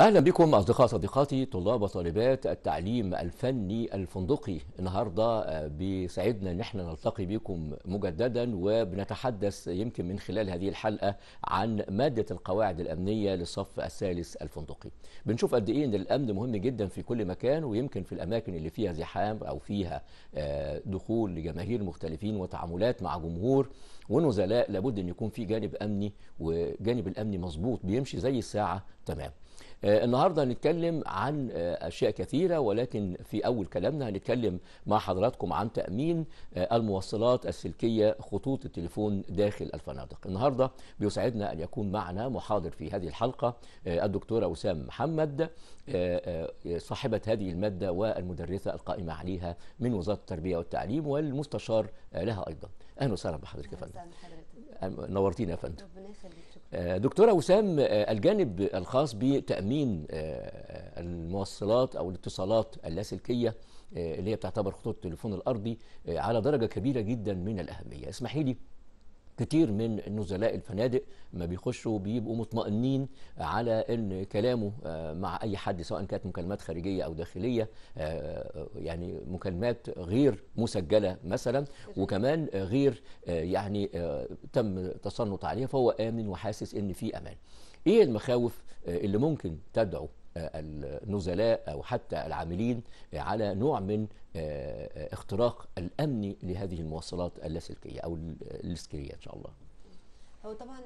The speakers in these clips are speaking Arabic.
اهلا بكم اصدقاء صديقاتي طلاب وطالبات التعليم الفني الفندقي النهارده آه، بيسعدنا ان احنا نلتقي بكم مجددا وبنتحدث يمكن من خلال هذه الحلقه عن ماده القواعد الامنيه للصف الثالث الفندقي بنشوف قد ايه ان الامن مهم جدا في كل مكان ويمكن في الاماكن اللي فيها زحام او فيها آه، دخول لجماهير مختلفين وتعاملات مع جمهور ونزلاء لابد ان يكون في جانب امني وجانب الامني مظبوط بيمشي زي الساعه تمام آه، النهارده هنتكلم عن آه، اشياء كثيره ولكن في اول كلامنا هنتكلم مع حضراتكم عن تامين آه، الموصلات السلكيه خطوط التليفون داخل الفنادق. النهارده بيسعدنا ان يكون معنا محاضر في هذه الحلقه الدكتوره وسام محمد صاحبه هذه الماده والمدرسه القائمه عليها من وزاره التربيه والتعليم والمستشار لها ايضا. اهلا وسهلا بحضرتك يا فندم. نورتينا يا فندم. ربنا يخليك. آه، دكتوره وسام آه، الجانب الخاص بتامين آه، الموصلات او الاتصالات اللاسلكيه اللي هي بتعتبر خطوط التليفون الارضي على درجه كبيره جدا من الاهميه اسمحي لي كتير من نزلاء الفنادق ما بيخشوا بيبقوا مطمئنين على ان كلامه آه، مع اي حد سواء كانت مكالمات خارجيه او داخليه آه، آه، يعني مكالمات غير مسجله مثلا وكمان غير يعني تم تصنت عليها فهو امن وحاسس ان في امان ايه المخاوف آه، اللي ممكن تدعو آه، النزلاء او حتى العاملين على نوع من آه، اختراق الامني لهذه المواصلات اللاسلكيه او السكريه ان شاء الله هو طبعا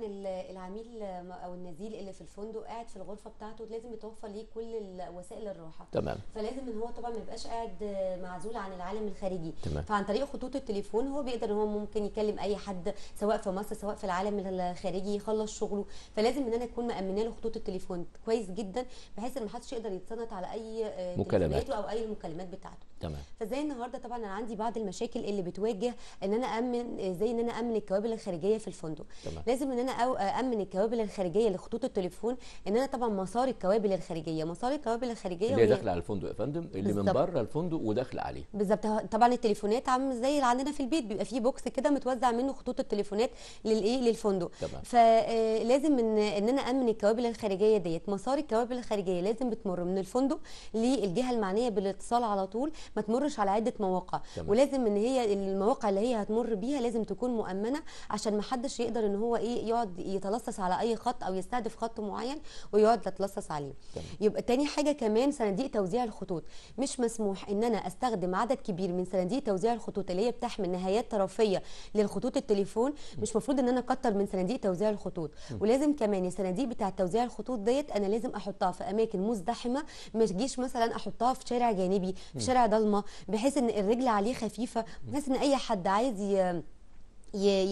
العميل او النزيل اللي في الفندق قاعد في الغرفه بتاعته لازم يتوفر ليه كل وسائل الراحه تمام فلازم ان هو طبعا ما يبقاش قاعد معزول عن العالم الخارجي تمام. فعن طريق خطوط التليفون هو بيقدر ان هو ممكن يكلم اي حد سواء في مصر سواء في العالم الخارجي يخلص شغله فلازم ان انا اكون مامنه له خطوط التليفون كويس جدا بحيث ان ما حدش يقدر يتصنت على اي آه، مكالمات او اي المكالمات بتاعته تمام فازاي النهارده طبعا انا عندي بعض المشاكل اللي بتواجه ان انا امن ازاي ان انا امن الكوابل الخارجيه في الفندق تمام. لازم ان انا أو امن الكوابل الخارجيه لخطوط التليفون ان انا طبعا مسار الكوابل الخارجيه مسار الكوابل الخارجيه اللي داخله على الفندق يا فندم اللي بالزبط. من بره الفندق وداخل عليه بالظبط طبعا التليفونات عامل زي اللي عندنا في البيت بيبقى فيه بوكس كده متوزع منه خطوط التليفونات للايه للفندق تمام. فلازم آه، ان ان انا امن الكوابل الخارجيه ديت مسار الكوابل الخارجيه لازم بتمر من الفندق للجهه المعنيه بالاتصال على طول ما تمرش على عده مواقع تمام. ولازم ان هي المواقع اللي هي هتمر بيها لازم تكون مؤمنه عشان ما حدش يقدر ان هو ايه يقعد يتلصص على اي خط او يستهدف خط معين ويقعد يتلصص عليه تمام. يبقى تاني حاجه كمان صناديق توزيع الخطوط مش مسموح ان انا استخدم عدد كبير من صناديق توزيع الخطوط اللي هي بتحمل نهايات طرفيه للخطوط التليفون مش مفروض ان انا اكتر من صناديق توزيع الخطوط ولازم كمان الصناديق بتاع توزيع الخطوط ديت انا لازم احطها في اماكن مزدحمه ما تجيش مثلا احطها في شارع جانبي في شارع ده الضلمه بحيث ان الرجل عليه خفيفه بحيث ان اي حد عايز ي...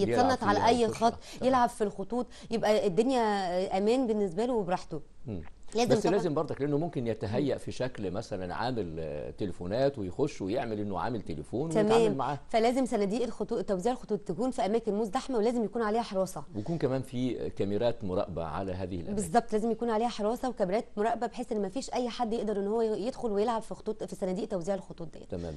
يتصنت على اي خط يلعب في الخطوط يبقى الدنيا امان بالنسبه له وبراحته لازم بس لازم برضك لانه ممكن يتهيأ في شكل مثلا عامل تليفونات ويخش ويعمل انه عامل تليفون ويتعامل معاه فلازم صناديق الخطوط توزيع الخطوط تكون في اماكن مزدحمه ولازم يكون عليها حراسه ويكون كمان في كاميرات مراقبه على هذه الاماكن بالظبط لازم يكون عليها حراسه وكاميرات مراقبه بحيث ان ما فيش اي حد يقدر ان هو يدخل ويلعب في خطوط في صناديق توزيع الخطوط ديت تمام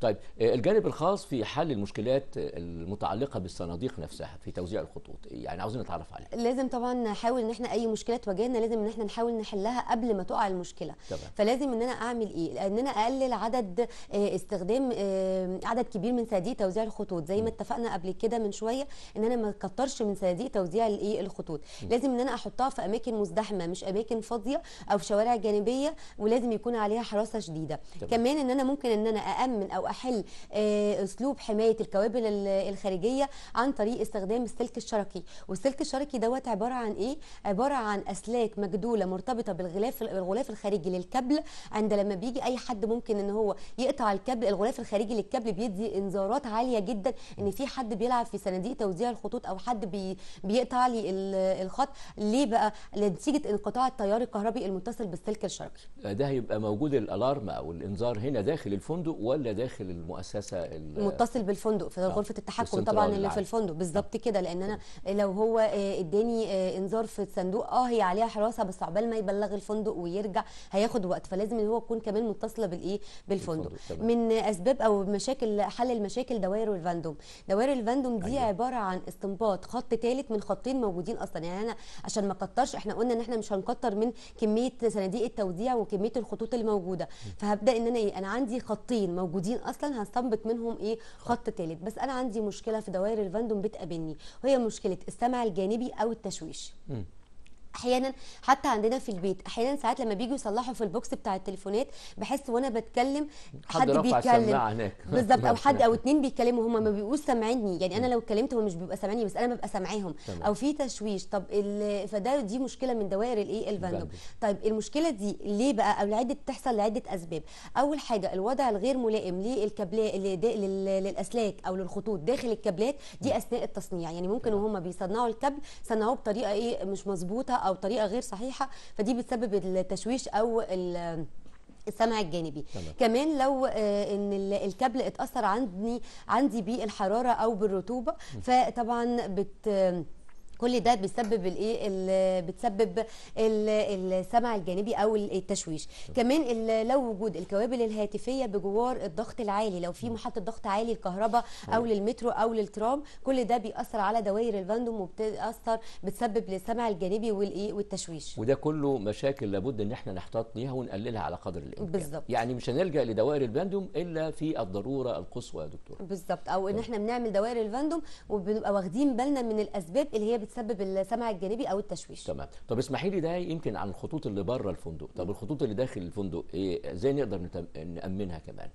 طيب آه، الجانب الخاص في حل المشكلات المتعلقه بالصناديق نفسها في توزيع الخطوط يعني عاوزين نتعرف عليها لازم طبعا نحاول ان احنا اي مشكله تواجهنا لازم ان احنا نحاول نحلها قبل ما تقع المشكله طبعا. فلازم ان انا اعمل ايه ان انا اقلل عدد آه، استخدام آه، عدد كبير من صناديق توزيع الخطوط زي ما اتفقنا قبل كده من شويه ان انا ما اكترش من صناديق توزيع الايه الخطوط لازم ان انا احطها في اماكن مزدحمه مش اماكن فاضيه او في شوارع جانبيه ولازم يكون عليها حراسه شديده طبعا. كمان ان انا ممكن ان انا اامن او احل آه، اسلوب حمايه الكوابل الخارجيه عن طريق استخدام السلك الشرقي والسلك الشرقي دوت عباره عن ايه عباره عن اسلاك مجدوله مرتبطه مرتبطه بالغلاف الغلاف الخارجي للكابل عند لما بيجي اي حد ممكن ان هو يقطع الكابل الغلاف الخارجي للكابل بيدي انذارات عاليه جدا ان في حد بيلعب في صناديق توزيع الخطوط او حد بي بيقطع لي الخط ليه بقى نتيجه انقطاع التيار الكهربي المتصل بالسلك الشرقي ده هيبقى موجود الالارم او الانذار هنا داخل الفندق ولا داخل المؤسسه المتصل بالفندق في آه، غرفه التحكم طبعا اللي في الفندق بالظبط آه. كده لان انا لو هو آه، اداني انذار في الصندوق اه هي عليها حراسه بس عقبال ما يبلغ الفندق ويرجع هياخد وقت فلازم ان هو تكون كمان متصله بالايه بالفندق من اسباب او مشاكل حل المشاكل دوائر الفاندوم دوائر الفاندوم دي أيوة. عباره عن استنباط خط ثالث من خطين موجودين اصلا يعني انا عشان ما اكترش احنا قلنا ان احنا مش هنكتر من كميه صناديق التوزيع وكميه الخطوط الموجوده فهبدا ان انا ايه انا عندي خطين موجودين اصلا هستنبط منهم ايه خط ثالث بس انا عندي مشكله في دوائر الفاندوم بتقابلني وهي مشكله السمع الجانبي او التشويش م. احيانا حتى عندنا في البيت احيانا ساعات لما بيجوا يصلحوا في البوكس بتاع التليفونات بحس وانا بتكلم حد, حد بيتكلم بالظبط او حد او اتنين بيتكلموا هما ما بيبقوش سامعيني يعني انا لو اتكلمت هو مش بيبقى سامعني بس انا ببقى سامعاهم او في تشويش طب فده دي مشكله من دوائر الايه الفاندوم طيب المشكله دي ليه بقى او لعده تحصل لعده اسباب اول حاجه الوضع الغير ملائم للكابلات للاسلاك او للخطوط داخل الكابلات دي اثناء التصنيع يعني ممكن وهم بيصنعوا الكابل صنعوه بطريقه ايه مش مظبوطه او طريقه غير صحيحه فدي بتسبب التشويش او السمع الجانبي طبعا. كمان لو آه، ان الكابل اتاثر عندي عندي بالحراره او بالرطوبه فطبعا بت كل ده بيسبب الايه بتسبب السمع الجانبي او التشويش كمان لو وجود الكوابل الهاتفيه بجوار الضغط العالي لو في محطه ضغط عالي الكهرباء او للمترو او للترام كل ده بيأثر على دوائر الفاندوم وبتأثر بتسبب للسمع الجانبي والايه والتشويش وده كله مشاكل لابد ان احنا نحتاط ليها ونقللها على قدر الامكان بالظبط يعني مش هنلجا لدوائر الفاندوم الا في الضروره القصوى يا دكتور بالظبط او ان طيب. احنا بنعمل دوائر الفاندوم وبنبقى واخدين بالنا من الاسباب اللي هي بتسبب السمع الجانبي او التشويش تمام طب اسمحي لي ده يمكن عن الخطوط اللي بره الفندق طب الخطوط اللي داخل الفندق ايه ازاي نقدر نامنها كمان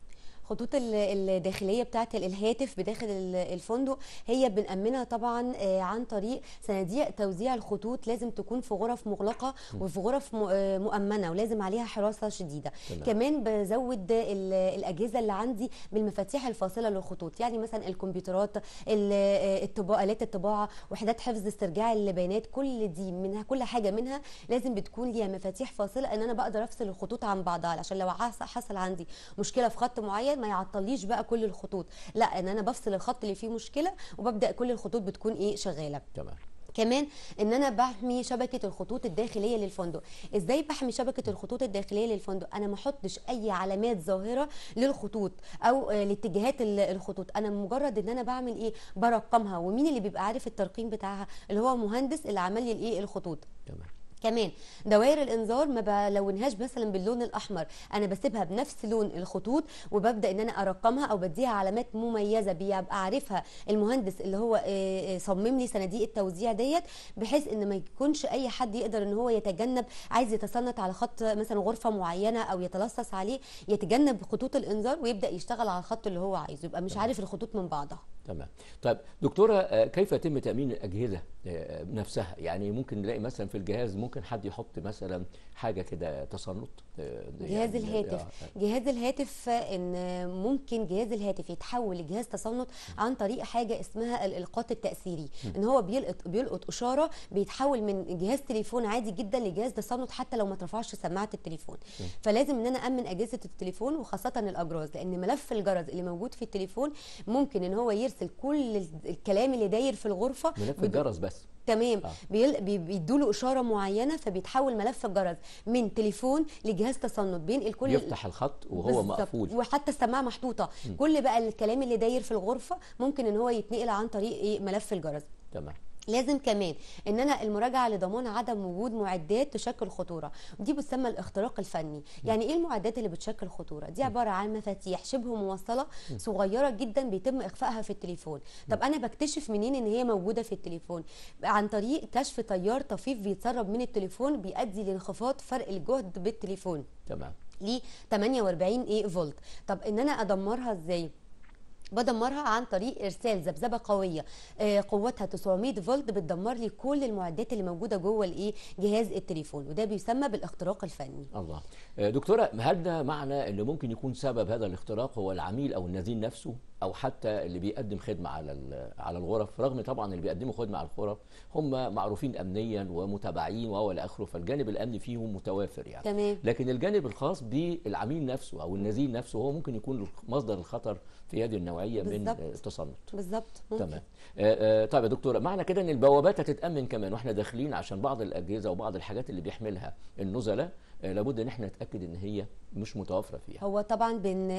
الخطوط الداخليه بتاعه الهاتف بداخل الفندق هي بنامنها طبعا آه، عن طريق صناديق توزيع الخطوط لازم تكون في غرف مغلقه وفي غرف آه، مؤمنه ولازم عليها حراسه شديده طلع. كمان بزود الاجهزه اللي عندي بالمفاتيح الفاصله للخطوط يعني مثلا الكمبيوترات آه، الطباعه الات الطباعه وحدات حفظ استرجاع البيانات كل دي منها كل حاجه منها لازم بتكون ليها مفاتيح فاصله ان انا بقدر افصل الخطوط عن بعضها عشان لو حصل عندي مشكله في خط معين ما يعطليش بقى كل الخطوط لا ان انا بفصل الخط اللي فيه مشكله وببدا كل الخطوط بتكون ايه شغاله تمام كمان ان انا بحمي شبكه الخطوط الداخليه للفندق ازاي بحمي شبكه الخطوط الداخليه للفندق انا ما احطش اي علامات ظاهره للخطوط او آه، لاتجاهات الخطوط انا مجرد ان انا بعمل ايه برقمها ومين اللي بيبقى عارف الترقيم بتاعها اللي هو مهندس اللي عمل لي الايه الخطوط تمام كمان دوائر الانذار ما بلونهاش مثلا باللون الاحمر انا بسيبها بنفس لون الخطوط وببدا ان انا ارقمها او بديها علامات مميزه بيبقى عارفها المهندس اللي هو آه، آه، صمم لي صناديق التوزيع ديت بحيث ان ما يكونش اي حد يقدر ان هو يتجنب عايز يتصنت على خط مثلا غرفه معينه او يتلصص عليه يتجنب خطوط الانذار ويبدا يشتغل على الخط اللي هو عايزه يبقى مش عارف الخطوط من بعضها تمام طيب دكتوره آه، كيف يتم تامين الاجهزه آه، نفسها يعني ممكن نلاقي مثلا في الجهاز ممكن حد يحط مثلا حاجه كده تصنط آه، يعني جهاز يعني الهاتف جهاز الهاتف ان ممكن جهاز الهاتف يتحول لجهاز تصنط عن طريق حاجه اسمها الالقاط التاثيري ان هو بيلقط بيلقط اشاره بيتحول من جهاز تليفون عادي جدا لجهاز تصنط حتى لو ما ترفعش سماعه التليفون فلازم ان انا امن اجهزه التليفون وخاصه الاجراز لان ملف الجرز اللي موجود في التليفون ممكن ان هو يرسل بيرسل كل الكلام اللي داير في الغرفه ملف الجرس بس تمام آه. بي... بيدوا له اشاره معينه فبيتحول ملف الجرس من تليفون لجهاز تصنت بينقل كل يفتح الخط وهو مقفول وحتى السماعه محطوطه كل بقى الكلام اللي داير في الغرفه ممكن ان هو يتنقل عن طريق ايه ملف الجرس تمام لازم كمان ان انا المراجعه لضمان عدم وجود معدات تشكل خطوره ودي بتسمى الاختراق الفني يعني ايه المعدات اللي بتشكل خطوره دي عباره عن مفاتيح شبه موصله صغيره جدا بيتم اخفائها في التليفون طب انا بكتشف منين ان هي موجوده في التليفون عن طريق كشف تيار طفيف بيتسرب من التليفون بيؤدي لانخفاض فرق الجهد بالتليفون تمام ليه 48 ايه فولت طب ان انا ادمرها ازاي بدمرها عن طريق ارسال ذبذبه قويه آه، قوتها 900 فولت بتدمر لي كل المعدات اللي موجوده جوه الايه جهاز التليفون وده بيسمى بالاختراق الفني الله آه، دكتوره هل ده معنى ان ممكن يكون سبب هذا الاختراق هو العميل او النزيل نفسه او حتى اللي بيقدم خدمه على على الغرف رغم طبعا اللي بيقدموا خدمه على الغرف هم معروفين امنيا ومتابعين وهو اخره فالجانب الامني فيهم متوافر يعني تمام. لكن الجانب الخاص بالعميل نفسه او النزيل نفسه هو ممكن يكون مصدر الخطر في هذه النوعيه بالزبط. من التصنت بالظبط تمام آه آه طيب يا دكتوره معنى كده ان البوابات هتتامن كمان واحنا داخلين عشان بعض الاجهزه وبعض الحاجات اللي بيحملها النزلاء آه، لابد ان احنا نتاكد ان هي مش متوفره فيها هو طبعا بين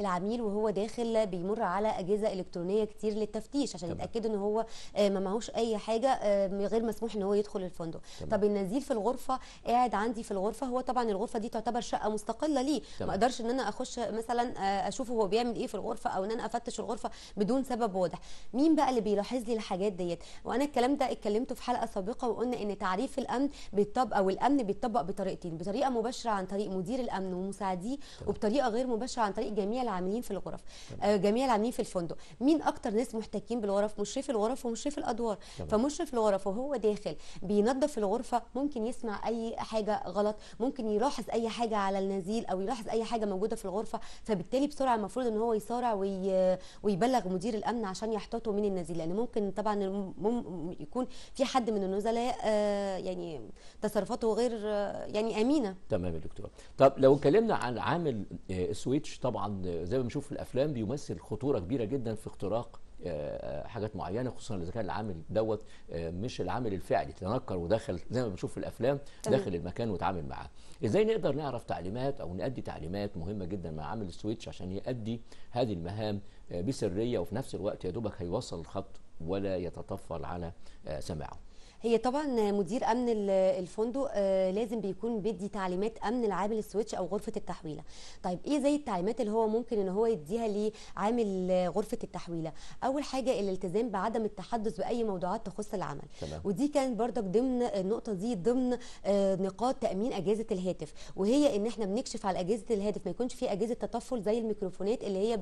العميل وهو داخل بيمر على اجهزه الكترونيه كتير للتفتيش عشان يتاكدوا ان هو آه، ما معهوش اي حاجه آه، غير مسموح ان هو يدخل الفندق طب النزيل في الغرفه قاعد عندي في الغرفه هو طبعا الغرفه دي تعتبر شقه مستقله ليه ما اقدرش ان انا اخش مثلا آه، اشوفه هو بيعمل ايه في الغرفه او ان انا افتش الغرفه بدون سبب واضح مين بقى اللي بيلاحظ لي الحاجات ديت وانا الكلام ده اتكلمته في حلقه سابقه وقلنا ان تعريف الامن بيطبق او الامن بيطبق بطريقتين بطريقه مباشره عن طريق مدير الامن الامن ومساعديه وبطريقه غير مباشره عن طريق جميع العاملين في الغرف طبعا. آه، جميع العاملين في الفندق مين اكتر ناس محتكين بالغرف مشرف الغرف ومشرف الادوار طبعا. فمشرف الغرف وهو داخل بينظف الغرفه ممكن يسمع اي حاجه غلط ممكن يلاحظ اي حاجه على النزيل او يلاحظ اي حاجه موجوده في الغرفه فبالتالي بسرعه المفروض ان هو يسارع وي... ويبلغ مدير الامن عشان يحتاطه من النزيل لان يعني ممكن طبعا مم... يكون في حد من النزلاء آه يعني تصرفاته غير آه يعني امينه تمام يا دكتور طب لو لو اتكلمنا عن عامل آه، السويتش طبعا آه، زي ما بنشوف في الافلام بيمثل خطوره كبيره جدا في اختراق آه، حاجات معينه خصوصا اذا كان العامل دوت مش العامل الفعلي تنكر ودخل زي ما بنشوف في الافلام داخل المكان وتعامل معاه ازاي نقدر نعرف تعليمات او نادي تعليمات مهمه جدا مع عامل السويتش عشان يؤدي هذه المهام بسريه وفي نفس الوقت يا دوبك هيوصل الخط ولا يتطفل على سماعه هي طبعا مدير امن الفندق آه، لازم بيكون بيدي تعليمات امن لعامل السويتش او غرفه التحويله طيب ايه زي التعليمات اللي هو ممكن ان هو يديها لعامل غرفه التحويله اول حاجه الالتزام بعدم التحدث باي موضوعات تخص العمل تمام. ودي كانت برضك ضمن آه، النقطه دي ضمن آه، نقاط تامين اجهزه الهاتف وهي ان احنا بنكشف على اجهزه الهاتف ما يكونش في اجهزه تطفل زي الميكروفونات اللي هي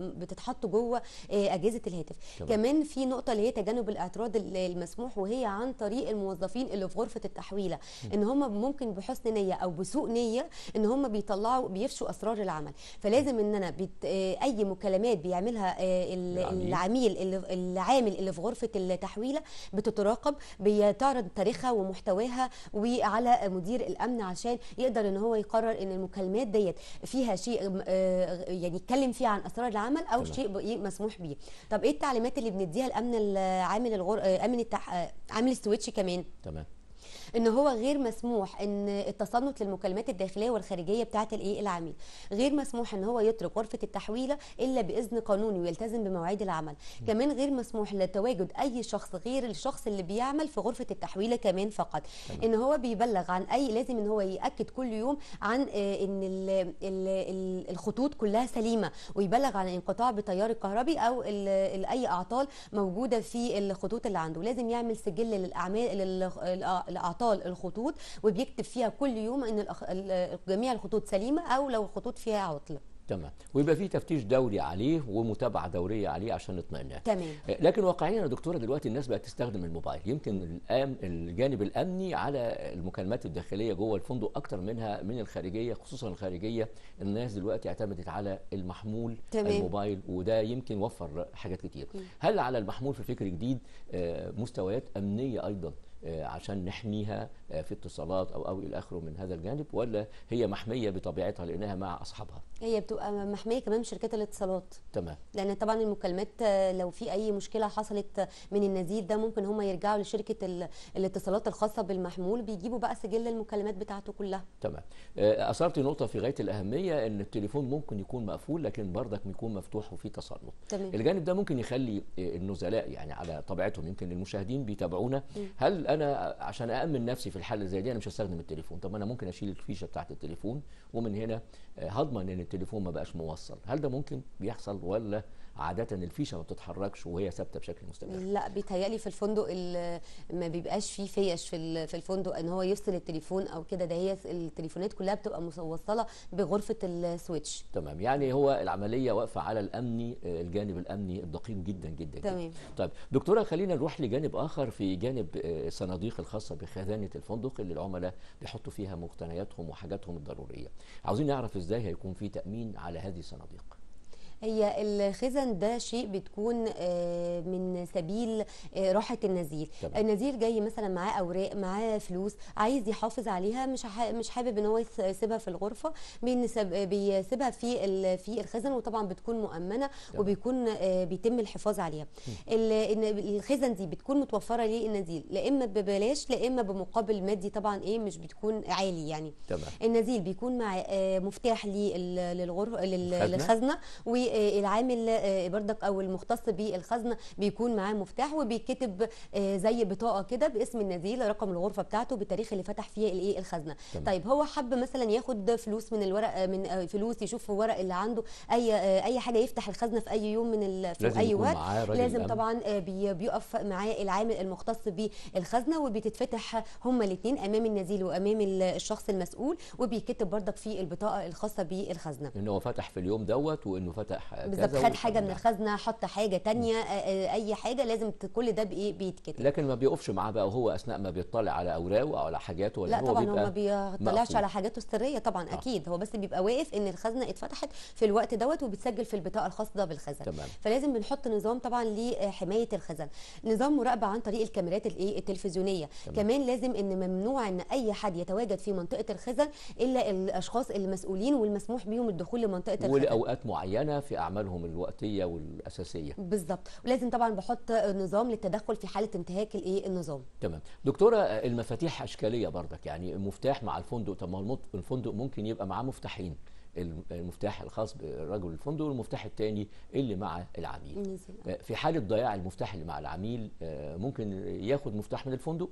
بتتحط جوه اجهزه الهاتف تمام. كمان في نقطه اللي هي تجنب الاعتراض المسموح وهي عن طريق الموظفين اللي في غرفه التحويله ان هم ممكن بحسن نيه او بسوء نيه ان هم بيطلعوا بيفشوا اسرار العمل فلازم ان انا بت... آه، اي مكالمات بيعملها آه، العميل اللي العامل اللي في غرفه التحويله بتتراقب بتعرض تاريخها ومحتواها وعلى مدير الامن عشان يقدر ان هو يقرر ان المكالمات ديت فيها شيء آه، يعني يتكلم فيه عن اسرار العمل او طبعا. شيء إيه، مسموح بيه طب ايه التعليمات اللي بنديها الامن العامل الغر... امن التح... عامل السوري سويتش كمان تمام ان هو غير مسموح ان التصنت للمكالمات الداخليه والخارجيه بتاعه الايه العميل غير مسموح ان هو يترك غرفه التحويله الا باذن قانوني ويلتزم بمواعيد العمل م. كمان غير مسموح لتواجد اي شخص غير الشخص اللي بيعمل في غرفه التحويله كمان فقط تمام. ان هو بيبلغ عن اي لازم ان هو ياكد كل يوم عن آه، ان الـ الـ الـ الخطوط كلها سليمه ويبلغ عن انقطاع بتيار الكهربي او الـ الـ اي اعطال موجوده في الخطوط اللي عنده لازم يعمل سجل للاعمال للاعطال اعطال الخطوط وبيكتب فيها كل يوم ان جميع الخطوط سليمه او لو الخطوط فيها عطل تمام ويبقى في تفتيش دوري عليه ومتابعه دوريه عليه عشان نطمئن تمام آه، لكن واقعيا يا دكتوره دلوقتي الناس بقت تستخدم الموبايل يمكن الجانب الامني على المكالمات الداخليه جوه الفندق اكتر منها من الخارجيه خصوصا الخارجيه الناس دلوقتي اعتمدت على المحمول تمام. الموبايل وده يمكن وفر حاجات كتير هل على المحمول في فكر جديد آه، مستويات امنيه ايضا آه، عشان نحميها آه، في اتصالات او او الى اخره من هذا الجانب ولا هي محميه بطبيعتها لانها مع اصحابها هي بتبقى محميه كمان من شركات الاتصالات تمام لان طبعا المكالمات آه، لو في اي مشكله حصلت من النزيد ده ممكن هم يرجعوا لشركه الاتصالات الخاصه بالمحمول بيجيبوا بقى سجل المكالمات بتاعته كلها تمام اثرت نقطه في غايه الاهميه ان التليفون ممكن يكون مقفول لكن بردك يكون مفتوح وفي تصنف تمام الجانب ده ممكن يخلي النزلاء يعني على طبيعتهم يمكن المشاهدين بيتابعونا هل انا عشان اامن نفسي في الحاله زي دي انا مش هستخدم التليفون طب انا ممكن اشيل الفيشه بتاعه التليفون ومن هنا آه، هضمن ان التليفون ما بقاش موصل هل ده ممكن بيحصل ولا عاده الفيشه ما بتتحركش وهي ثابته بشكل مستمر لا بيتهيألي في الفندق ما بيبقاش فيه فيش في في الفندق ان هو يفصل التليفون او كده ده هي التليفونات كلها بتبقى موصله بغرفه السويتش تمام يعني هو العمليه واقفه على الامني الجانب الامني الدقيق جدا جدا تمام جداً. طيب دكتوره خلينا نروح لجانب اخر في جانب الصناديق آه، الخاصه بخزانه الفندق اللي العملاء بيحطوا فيها مقتنياتهم وحاجاتهم الضروريه عاوزين نعرف ازاي هيكون في تامين على هذه الصناديق هي الخزن ده شيء بتكون آه، من سبيل آه، راحه النزيل طبعا. النزيل جاي مثلا معاه اوراق معاه فلوس عايز يحافظ عليها مش مش حابب ان هو يسيبها في الغرفه بيسيبها في في الخزن وطبعا بتكون مؤمنه طبعا. وبيكون آه، بيتم الحفاظ عليها الخزن دي بتكون متوفره للنزيل لا اما ببلاش لا اما بمقابل مادي طبعا ايه مش بتكون عالي يعني طبعا. النزيل بيكون مع مفتاح للغرفه للخزنه و آه، العامل آه، بردك او المختص بالخزنه بيكون معاه مفتاح وبيكتب آه، زي بطاقه كده باسم النزيل رقم الغرفه بتاعته بالتاريخ اللي فتح فيه الايه الخزنه تمام. طيب هو حب مثلا ياخد فلوس من الورق من فلوس يشوف ورق اللي عنده اي اي حاجه يفتح الخزنه في اي يوم من ال... في اي وقت لازم طبعا بي... بيقف معاه العامل المختص بالخزنه وبتتفتح هما الاثنين امام النزيل وامام الشخص المسؤول وبيكتب بردك في البطاقه الخاصه بالخزنه ان هو فتح في اليوم دوت وانه فتح بالظبط خد حاجه من الخزنه حط حاجه تانية آه، آه، اي حاجه لازم كل ده بايه بيتكتب لكن ما بيقفش معاه بقى وهو اثناء ما بيطلع على اوراقه او على حاجاته ولا لا طبعا هو ما بيطلعش على حاجاته السريه طبعا آه. اكيد هو بس بيبقى واقف ان الخزنه اتفتحت في الوقت دوت وبتسجل في البطاقه الخاصه بالخزن تمام. فلازم بنحط نظام طبعا لحمايه آه، الخزن نظام مراقبه عن طريق الكاميرات الايه التلفزيونيه تمام. كمان لازم ان ممنوع ان اي حد يتواجد في منطقه الخزن الا الاشخاص المسؤولين والمسموح بيهم الدخول لمنطقه الخزن ولاوقات معينه في اعمالهم الوقتيه والاساسيه بالظبط ولازم طبعا بحط نظام للتدخل في حاله انتهاك الايه النظام تمام دكتوره المفاتيح اشكاليه برضك يعني المفتاح مع الفندق طب ما الفندق ممكن يبقى معاه مفتاحين المفتاح الخاص برجل الفندق والمفتاح الثاني اللي مع العميل آه، في حاله ضياع المفتاح اللي مع العميل آه، ممكن ياخد مفتاح من الفندق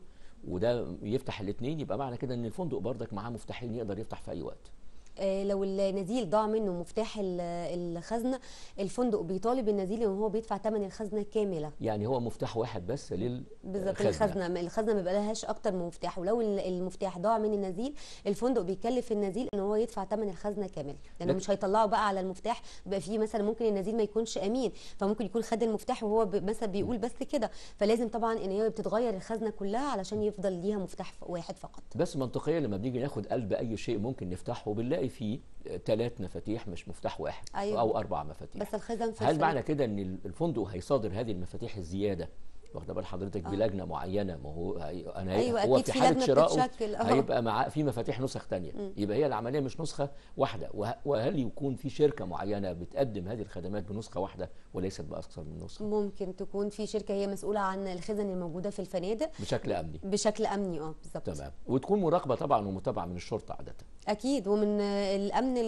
وده يفتح الاثنين يبقى معنى كده ان الفندق برضك معاه مفتاحين يقدر يفتح في اي وقت آه، لو النزيل ضاع منه مفتاح الخزنه الفندق بيطالب النزيل ان هو بيدفع ثمن الخزنه كامله يعني هو مفتاح واحد بس لل بالظبط الخزنه الخزنه ما بقالهاش اكتر من مفتاح ولو المفتاح ضاع من النزيل الفندق بيكلف النزيل ان هو يدفع ثمن الخزنه كامله يعني لانه مش هيطلعه بقى على المفتاح بيبقى فيه مثلا ممكن النزيل ما يكونش امين فممكن يكون خد المفتاح وهو مثلا بيقول بس كده فلازم طبعا ان هي بتتغير الخزنه كلها علشان يفضل ليها مفتاح واحد فقط بس منطقيا لما بنيجي ناخد قلب اي شيء ممكن نفتحه بنلاقي هتلاقي فيه ثلاث مفاتيح مش مفتاح واحد أيوة. او اربع مفاتيح بس الخزن هل معنى كده ان الفندق هيصادر هذه المفاتيح الزياده واخده بال حضرتك آه. بلجنه معينه ما هو انا أيوة هو في حاله شراء أه. هيبقى مع في مفاتيح نسخ ثانيه يبقى هي العمليه مش نسخه واحده وهل يكون في شركه معينه بتقدم هذه الخدمات بنسخه واحده وليست باكثر من نسخه ممكن تكون في شركه هي مسؤوله عن الخزن الموجوده في الفنادق بشكل امني بشكل امني اه بالظبط تمام وتكون مراقبه طبعا ومتابعه من الشرطه عاده اكيد ومن الامن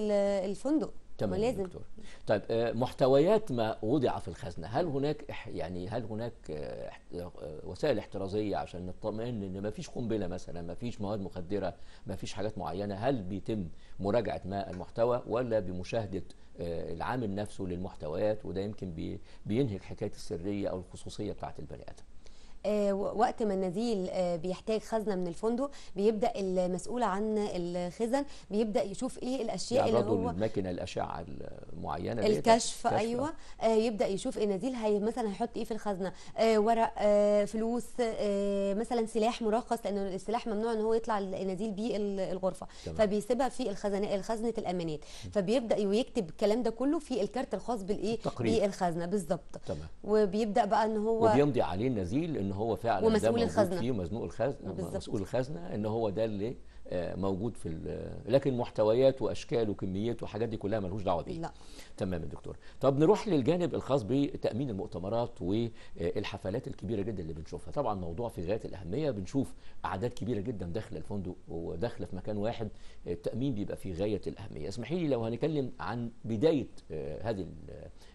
الفندق تمام ولازم. دكتور طيب آه، محتويات ما وضع في الخزنه هل هناك يعني هل هناك آه، آه، وسائل احترازيه عشان نطمئن ان ما فيش قنبله مثلا ما فيش مواد مخدره ما فيش حاجات معينه هل بيتم مراجعه ما المحتوى ولا بمشاهده العامل نفسه للمحتويات وده يمكن بينهك حكايه السريه او الخصوصيه بتاعه البني ادم آه، وقت ما النزيل آه، بيحتاج خزنه من الفندق بيبدا المسؤول عن الخزن بيبدا يشوف ايه الاشياء يعني اللي هو الماكينه الاشعه المعينه الكشف ايوه آه، يبدا يشوف إيه النزيل هي مثلا هيحط ايه في الخزنه ورق فلوس مثلا سلاح مرخص لان السلاح ممنوع ان هو يطلع النزيل بيه الغرفه تمام. فبيسيبها في الخزنه خزنه الامانات فبيبدا ويكتب الكلام ده كله في الكارت الخاص بالايه بالخزنه بالظبط وبيبدا بقى ان هو وبيمضي عليه النزيل ان هو فعلا ومسؤول الخزنه فيه مزنوق الخزنه آه، مسؤول الخزنه ان هو ده اللي آه، موجود في لكن محتويات واشكال وكميات وحاجات دي كلها ملهوش دعوه بيه لا تمام يا دكتور طب نروح للجانب الخاص بتامين المؤتمرات والحفلات آه، الكبيره جدا اللي بنشوفها طبعا موضوع في غايه الاهميه بنشوف اعداد كبيره جدا داخل الفندق وداخله في مكان واحد التامين بيبقى في غايه الاهميه اسمحي لي لو هنتكلم عن بدايه هذه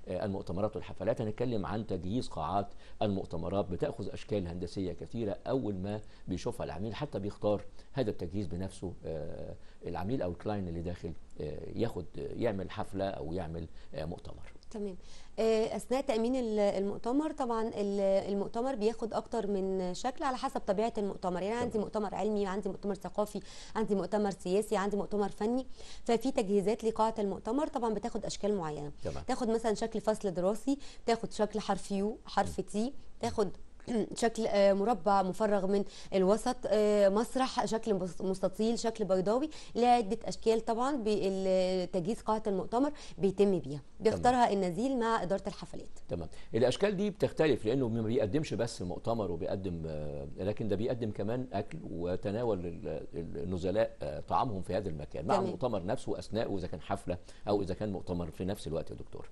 المؤتمرات والحفلات هنتكلم عن تجهيز قاعات المؤتمرات بتاخذ اشكال هندسيه كثيره اول ما بيشوفها العميل حتى بيختار هذا التجهيز بنفسه آه، العميل او الكلاين اللي داخل آه، ياخد يعمل حفله او يعمل آه، مؤتمر تمام آه، اثناء تامين المؤتمر طبعا المؤتمر بياخد اكتر من شكل على حسب طبيعه المؤتمر يعني عندي مؤتمر علمي عندي مؤتمر ثقافي عندي مؤتمر سياسي عندي مؤتمر فني ففي تجهيزات لقاعه المؤتمر طبعا بتاخد اشكال معينه تمام. تاخد مثلا شكل فصل دراسي تاخد شكل حرف يو حرف تي تاخد شكل آه، مربع مفرغ من الوسط آه، مسرح شكل مستطيل شكل بيضاوي لعده اشكال طبعا بتجهيز قاعه المؤتمر بيتم بيها بيختارها النزيل مع اداره الحفلات تمام الاشكال دي بتختلف لانه ما بيقدمش بس مؤتمر وبيقدم آه، لكن ده بيقدم كمان اكل وتناول النزلاء طعامهم في هذا المكان مع تمام. المؤتمر نفسه اثناء اذا كان حفله او اذا كان مؤتمر في نفس الوقت يا دكتور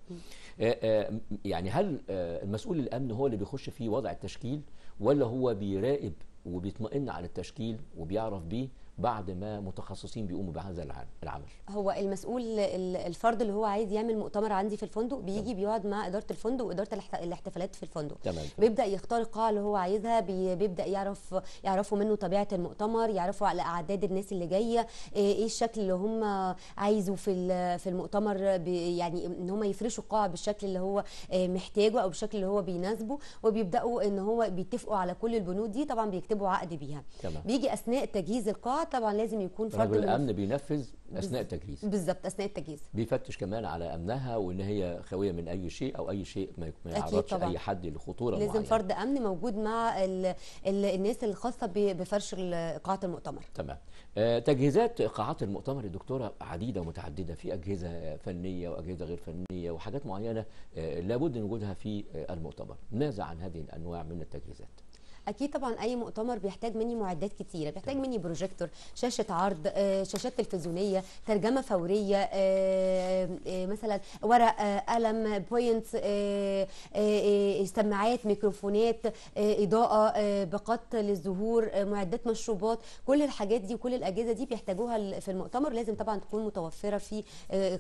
يعني هل المسؤول الامن هو اللي بيخش في وضع التشكيل التشكيل ولا هو بيراقب وبيطمئن على التشكيل وبيعرف بيه بعد ما متخصصين بيقوموا بهذا العمل هو المسؤول الفرد اللي هو عايز يعمل مؤتمر عندي في الفندق بيجي بيقعد مع اداره الفندق واداره الاحتفالات في الفندق تمام. بيبدا يختار القاعه اللي هو عايزها بيبدا يعرف يعرفوا منه طبيعه المؤتمر يعرفوا على اعداد الناس اللي جايه ايه, إيه الشكل اللي هم عايزه في في المؤتمر يعني ان هم يفرشوا القاعه بالشكل اللي هو آه، محتاجه او بالشكل اللي هو بيناسبه وبيبداوا ان هو بيتفقوا على كل البنود دي طبعا بيكتبوا عقد بيها تمام. بيجي اثناء تجهيز القاعه اه طبعا لازم يكون فرد رجل الامن بينفذ اثناء التجهيز بالظبط اثناء التجهيز بيفتش كمان على امنها وان هي خاويه من اي شيء او اي شيء ما يعرضش اي حد لخطوره لازم معينة. فرد امن موجود مع ال ال الناس الخاصه بفرش قاعات المؤتمر تمام آه تجهيزات قاعات المؤتمر الدكتوره عديده ومتعدده في اجهزه فنيه واجهزه غير فنيه وحاجات معينه آه لابد من وجودها في آه، المؤتمر ماذا عن هذه الانواع من التجهيزات اكيد طبعا اي مؤتمر بيحتاج مني معدات كتيره بيحتاج مني بروجيكتور شاشه عرض آه، شاشات تلفزيونيه ترجمه فوريه آه، آه، مثلا ورق قلم بوينت سماعات ميكروفونات اضاءه باقات للظهور معدات مشروبات كل الحاجات دي وكل الاجهزه دي بيحتاجوها في المؤتمر لازم طبعا تكون متوفره في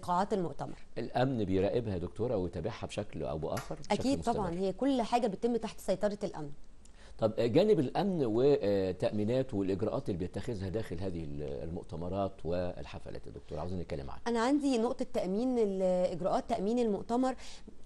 قاعات المؤتمر الامن بيراقبها يا دكتوره ويتابعها بشكل او باخر بشكل اكيد مستمر. طبعا هي كل حاجه بتتم تحت سيطره الامن طب جانب الامن وتامينات والاجراءات اللي بيتخذها داخل هذه المؤتمرات والحفلات يا دكتور عاوزين نتكلم عنها انا عندي نقطه تامين الاجراءات تامين المؤتمر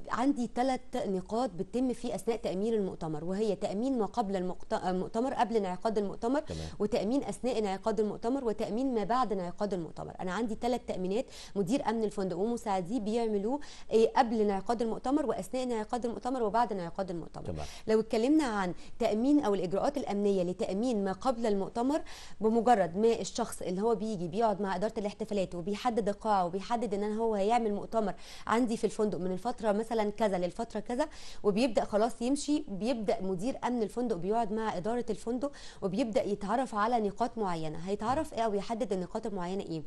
عندي ثلاث نقاط بتتم في اثناء تامين المؤتمر وهي تامين ما قبل المؤتمر قبل انعقاد المؤتمر تمام. وتامين اثناء انعقاد المؤتمر وتامين ما بعد انعقاد المؤتمر انا عندي ثلاث تامينات مدير امن الفندق ومساعديه بيعملوه إيه، قبل انعقاد المؤتمر واثناء انعقاد المؤتمر وبعد انعقاد المؤتمر تمام. لو اتكلمنا عن تامين او الاجراءات الامنيه لتامين ما قبل المؤتمر بمجرد ما الشخص اللي هو بيجي بيقعد مع اداره الاحتفالات وبيحدد القاعه وبيحدد ان هو هيعمل مؤتمر عندي في الفندق من الفتره مثلا مثلا كذا للفتره كذا وبيبدا خلاص يمشي بيبدا مدير امن الفندق بيقعد مع اداره الفندق وبيبدا يتعرف على نقاط معينه هيتعرف ايه او يحدد النقاط المعينه ايه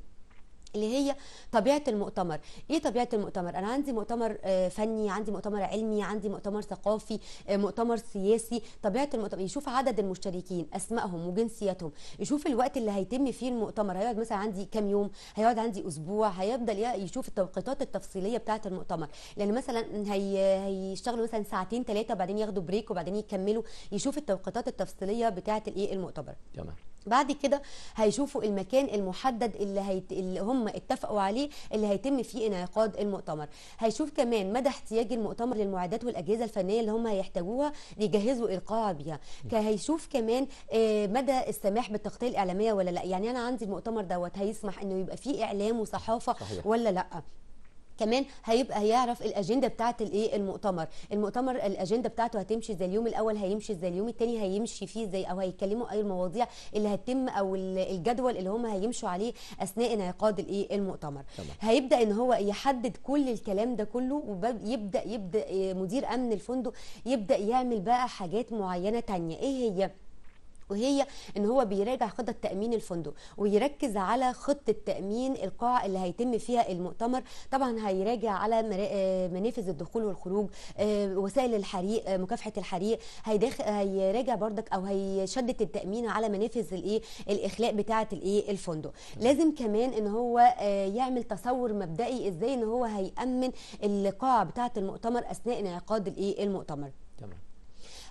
اللي هي طبيعه المؤتمر ايه طبيعه المؤتمر انا عندي مؤتمر آه، فني عندي مؤتمر علمي عندي مؤتمر ثقافي آه، مؤتمر سياسي طبيعه المؤتمر يشوف عدد المشتركين اسمائهم وجنسياتهم يشوف الوقت اللي هيتم فيه المؤتمر هيقعد مثلا عندي كام يوم هيقعد عندي اسبوع هيفضل يشوف التوقيتات التفصيليه بتاعه المؤتمر لان مثلا هي هيشتغلوا مثلا ساعتين ثلاثه وبعدين ياخدوا بريك وبعدين يكملوا يشوف التوقيتات التفصيليه بتاعه الايه المؤتمر تمام بعد كده هيشوفوا المكان المحدد اللي, هيت... اللي هم اتفقوا عليه اللي هيتم فيه انعقاد المؤتمر هيشوف كمان مدى احتياج المؤتمر للمعدات والاجهزه الفنيه اللي هم هيحتاجوها يجهزوا القاعه بيها هيشوف كمان آه، مدى السماح بالتغطيه الاعلاميه ولا لا يعني انا عندي المؤتمر دوت هيسمح انه يبقى فيه اعلام وصحافه صحيح. ولا لا كمان هيبقى هيعرف الاجنده بتاعه الايه المؤتمر المؤتمر الاجنده بتاعته هتمشي زي اليوم الاول هيمشي زي اليوم الثاني هيمشي فيه ازاي او هيتكلموا اي المواضيع اللي هتتم او الجدول اللي هم هيمشوا عليه اثناء انعقاد الايه المؤتمر طبعا. هيبدا ان هو يحدد كل الكلام ده كله ويبدا يبدا إيه؟ مدير امن الفندق يبدا يعمل بقى حاجات معينه تانية ايه هي وهي ان هو بيراجع خطه تامين الفندق ويركز على خطه تامين القاعه اللي هيتم فيها المؤتمر طبعا هيراجع على آه، منافذ الدخول والخروج آه، وسائل الحريق آه، مكافحه الحريق هيراجع بردك او هيشدد التامين على منافذ الايه الاخلاء بتاعه الايه الفندق لازم كمان ان هو يعمل تصور مبدئي ازاي ان هو هيامن القاعه بتاعه المؤتمر اثناء انعقاد الايه المؤتمر تمام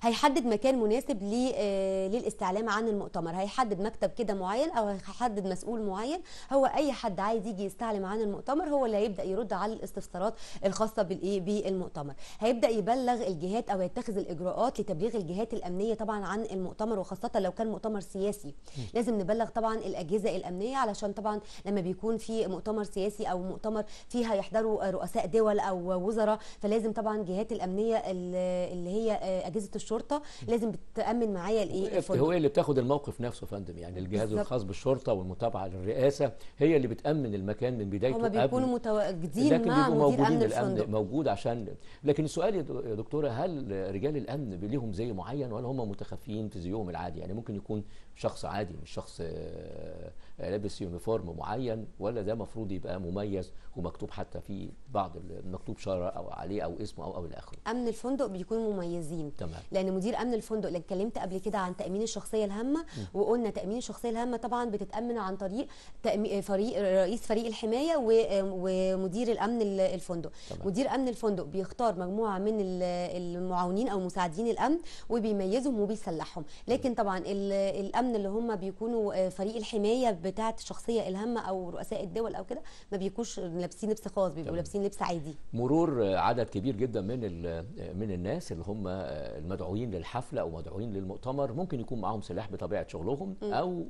هيحدد مكان مناسب آه، للاستعلام عن المؤتمر هيحدد مكتب كده معين او هيحدد مسؤول معين هو اي حد عايز يجي يستعلم عن المؤتمر هو اللي هيبدا يرد على الاستفسارات الخاصه بالايه بالمؤتمر هيبدا يبلغ الجهات او يتخذ الاجراءات لتبليغ الجهات الامنيه طبعا عن المؤتمر وخاصه لو كان مؤتمر سياسي لازم نبلغ طبعا الاجهزه الامنيه علشان طبعا لما بيكون في مؤتمر سياسي او مؤتمر فيها يحضروا رؤساء دول او وزراء فلازم طبعا جهات الامنيه اللي هي آه، اجهزه الشرطه الشرطه لازم بتامن معايا الايه هو إيه؟ إيه اللي بتاخد الموقف نفسه يا فندم يعني الجهاز الخاص بالشرطه والمتابعه للرئاسه هي اللي بتامن المكان من بدايته هم بيكونوا متواجدين مع مدير امن الفندق موجود عشان لكن السؤال يا دكتوره هل رجال الامن ليهم زي معين ولا هم متخفيين في زيهم العادي يعني ممكن يكون شخص عادي مش شخص آه، آه، لابس يونيفورم معين ولا ده مفروض يبقى مميز ومكتوب حتى في بعض مكتوب شارع او عليه او اسمه او او الى اخره امن الفندق بيكونوا مميزين تمام لان مدير امن الفندق اللي اتكلمت قبل كده عن تامين الشخصيه الهامه وقلنا تامين الشخصيه الهامه طبعا بتتامن عن طريق آه، فريق رئيس فريق الحمايه ومدير الامن الفندق تمام. مدير امن الفندق بيختار مجموعه من المعاونين او مساعدين الامن وبيميزهم وبيسلحهم لكن طبعا الامن الامن اللي هم بيكونوا آه، فريق الحمايه بتاعه الشخصيه الهامه او رؤساء الدول او كده ما بيكونوش لابسين لبس خاص بيبقوا لابسين لبس عادي مرور آه، عدد كبير جدا من آه، من الناس اللي هم المدعوين للحفله او مدعوين للمؤتمر ممكن يكون معاهم سلاح بطبيعه شغلهم او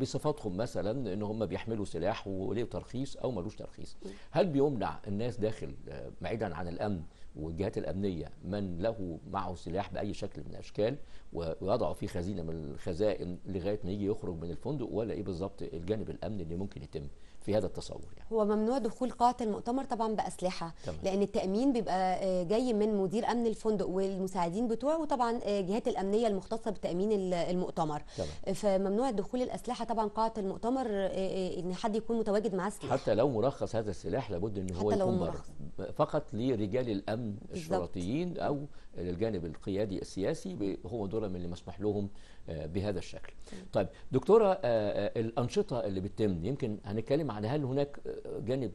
بصفاتهم مثلا ان هم بيحملوا سلاح وليه ترخيص او ملوش ترخيص هل بيمنع الناس داخل بعيدا عن الامن والجهات الأمنية من له معه سلاح بأي شكل من الأشكال ويضع فيه خزينة من الخزائن لغاية ما يجي يخرج من الفندق ولا إيه بالظبط الجانب الأمني اللي ممكن يتم في هذا التصور يعني. هو ممنوع دخول قاعه المؤتمر طبعا باسلحه تمام. لان التامين بيبقى آه، جاي من مدير امن الفندق والمساعدين بتوعه وطبعا الجهات آه، الامنيه المختصه بتامين المؤتمر تمام. فممنوع دخول الاسلحه طبعا قاعه المؤتمر آه، ان حد يكون متواجد معاه سلاح حتى لو مرخص هذا السلاح لابد ان هو يكون فقط لرجال الامن الشرطيين او للجانب القيادي السياسي هو دورهم اللي مسموح لهم بهذا الشكل طيب دكتورة آه، آه، الأنشطة اللي بتتم يمكن هنتكلم عن هل هناك آه، جانب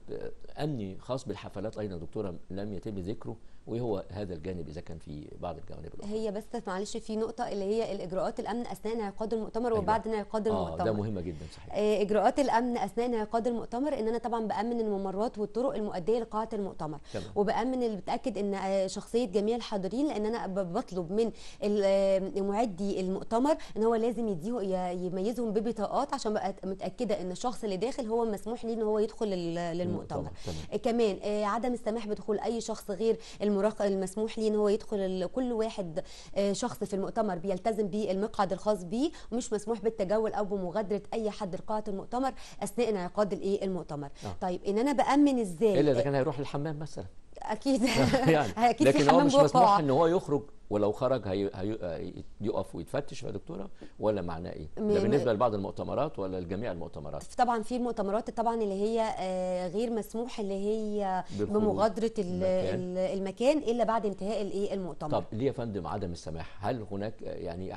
أمني خاص بالحفلات أيضا دكتورة لم يتم ذكره وهو هذا الجانب اذا كان في بعض الجوانب الاخرى هي بس معلش في نقطه اللي هي الاجراءات الامن اثناء انعقاد المؤتمر أيوة. وبعد انعقاد آه المؤتمر ده مهمه جدا صحيح آه، اجراءات الامن اثناء انعقاد المؤتمر ان انا طبعا بامن الممرات والطرق المؤديه لقاعه المؤتمر تمام. وبامن اللي بتاكد ان آه، شخصيه جميع الحاضرين لان انا بطلب من آه، معدي المؤتمر ان هو لازم يديه يميزهم ببطاقات عشان بقى متاكده ان الشخص اللي داخل هو مسموح ليه ان هو يدخل للمؤتمر تمام. كمان عدم السماح بدخول اي شخص غير الم المسموح ليه ان هو يدخل كل واحد آه، شخص في المؤتمر بيلتزم بالمقعد الخاص بيه ومش مسموح بالتجول او بمغادره اي حد لقاعه المؤتمر اثناء انعقاد الايه المؤتمر آه. طيب ان انا بامن ازاي الا اذا آه، كان هيروح الحمام مثلا اكيد يعني اكيد لكن هو مش مسموح ان هو يخرج ولو خرج هي... هي... يقف ويتفتش يا دكتوره ولا معناه ايه؟ ده بالنسبه لبعض المؤتمرات ولا لجميع المؤتمرات؟ طبعا في المؤتمرات طبعا اللي هي آه، غير مسموح اللي هي بمغادره المكان, المكان الا بعد انتهاء الايه المؤتمر. طب ليه يا فندم عدم السماح؟ هل هناك يعني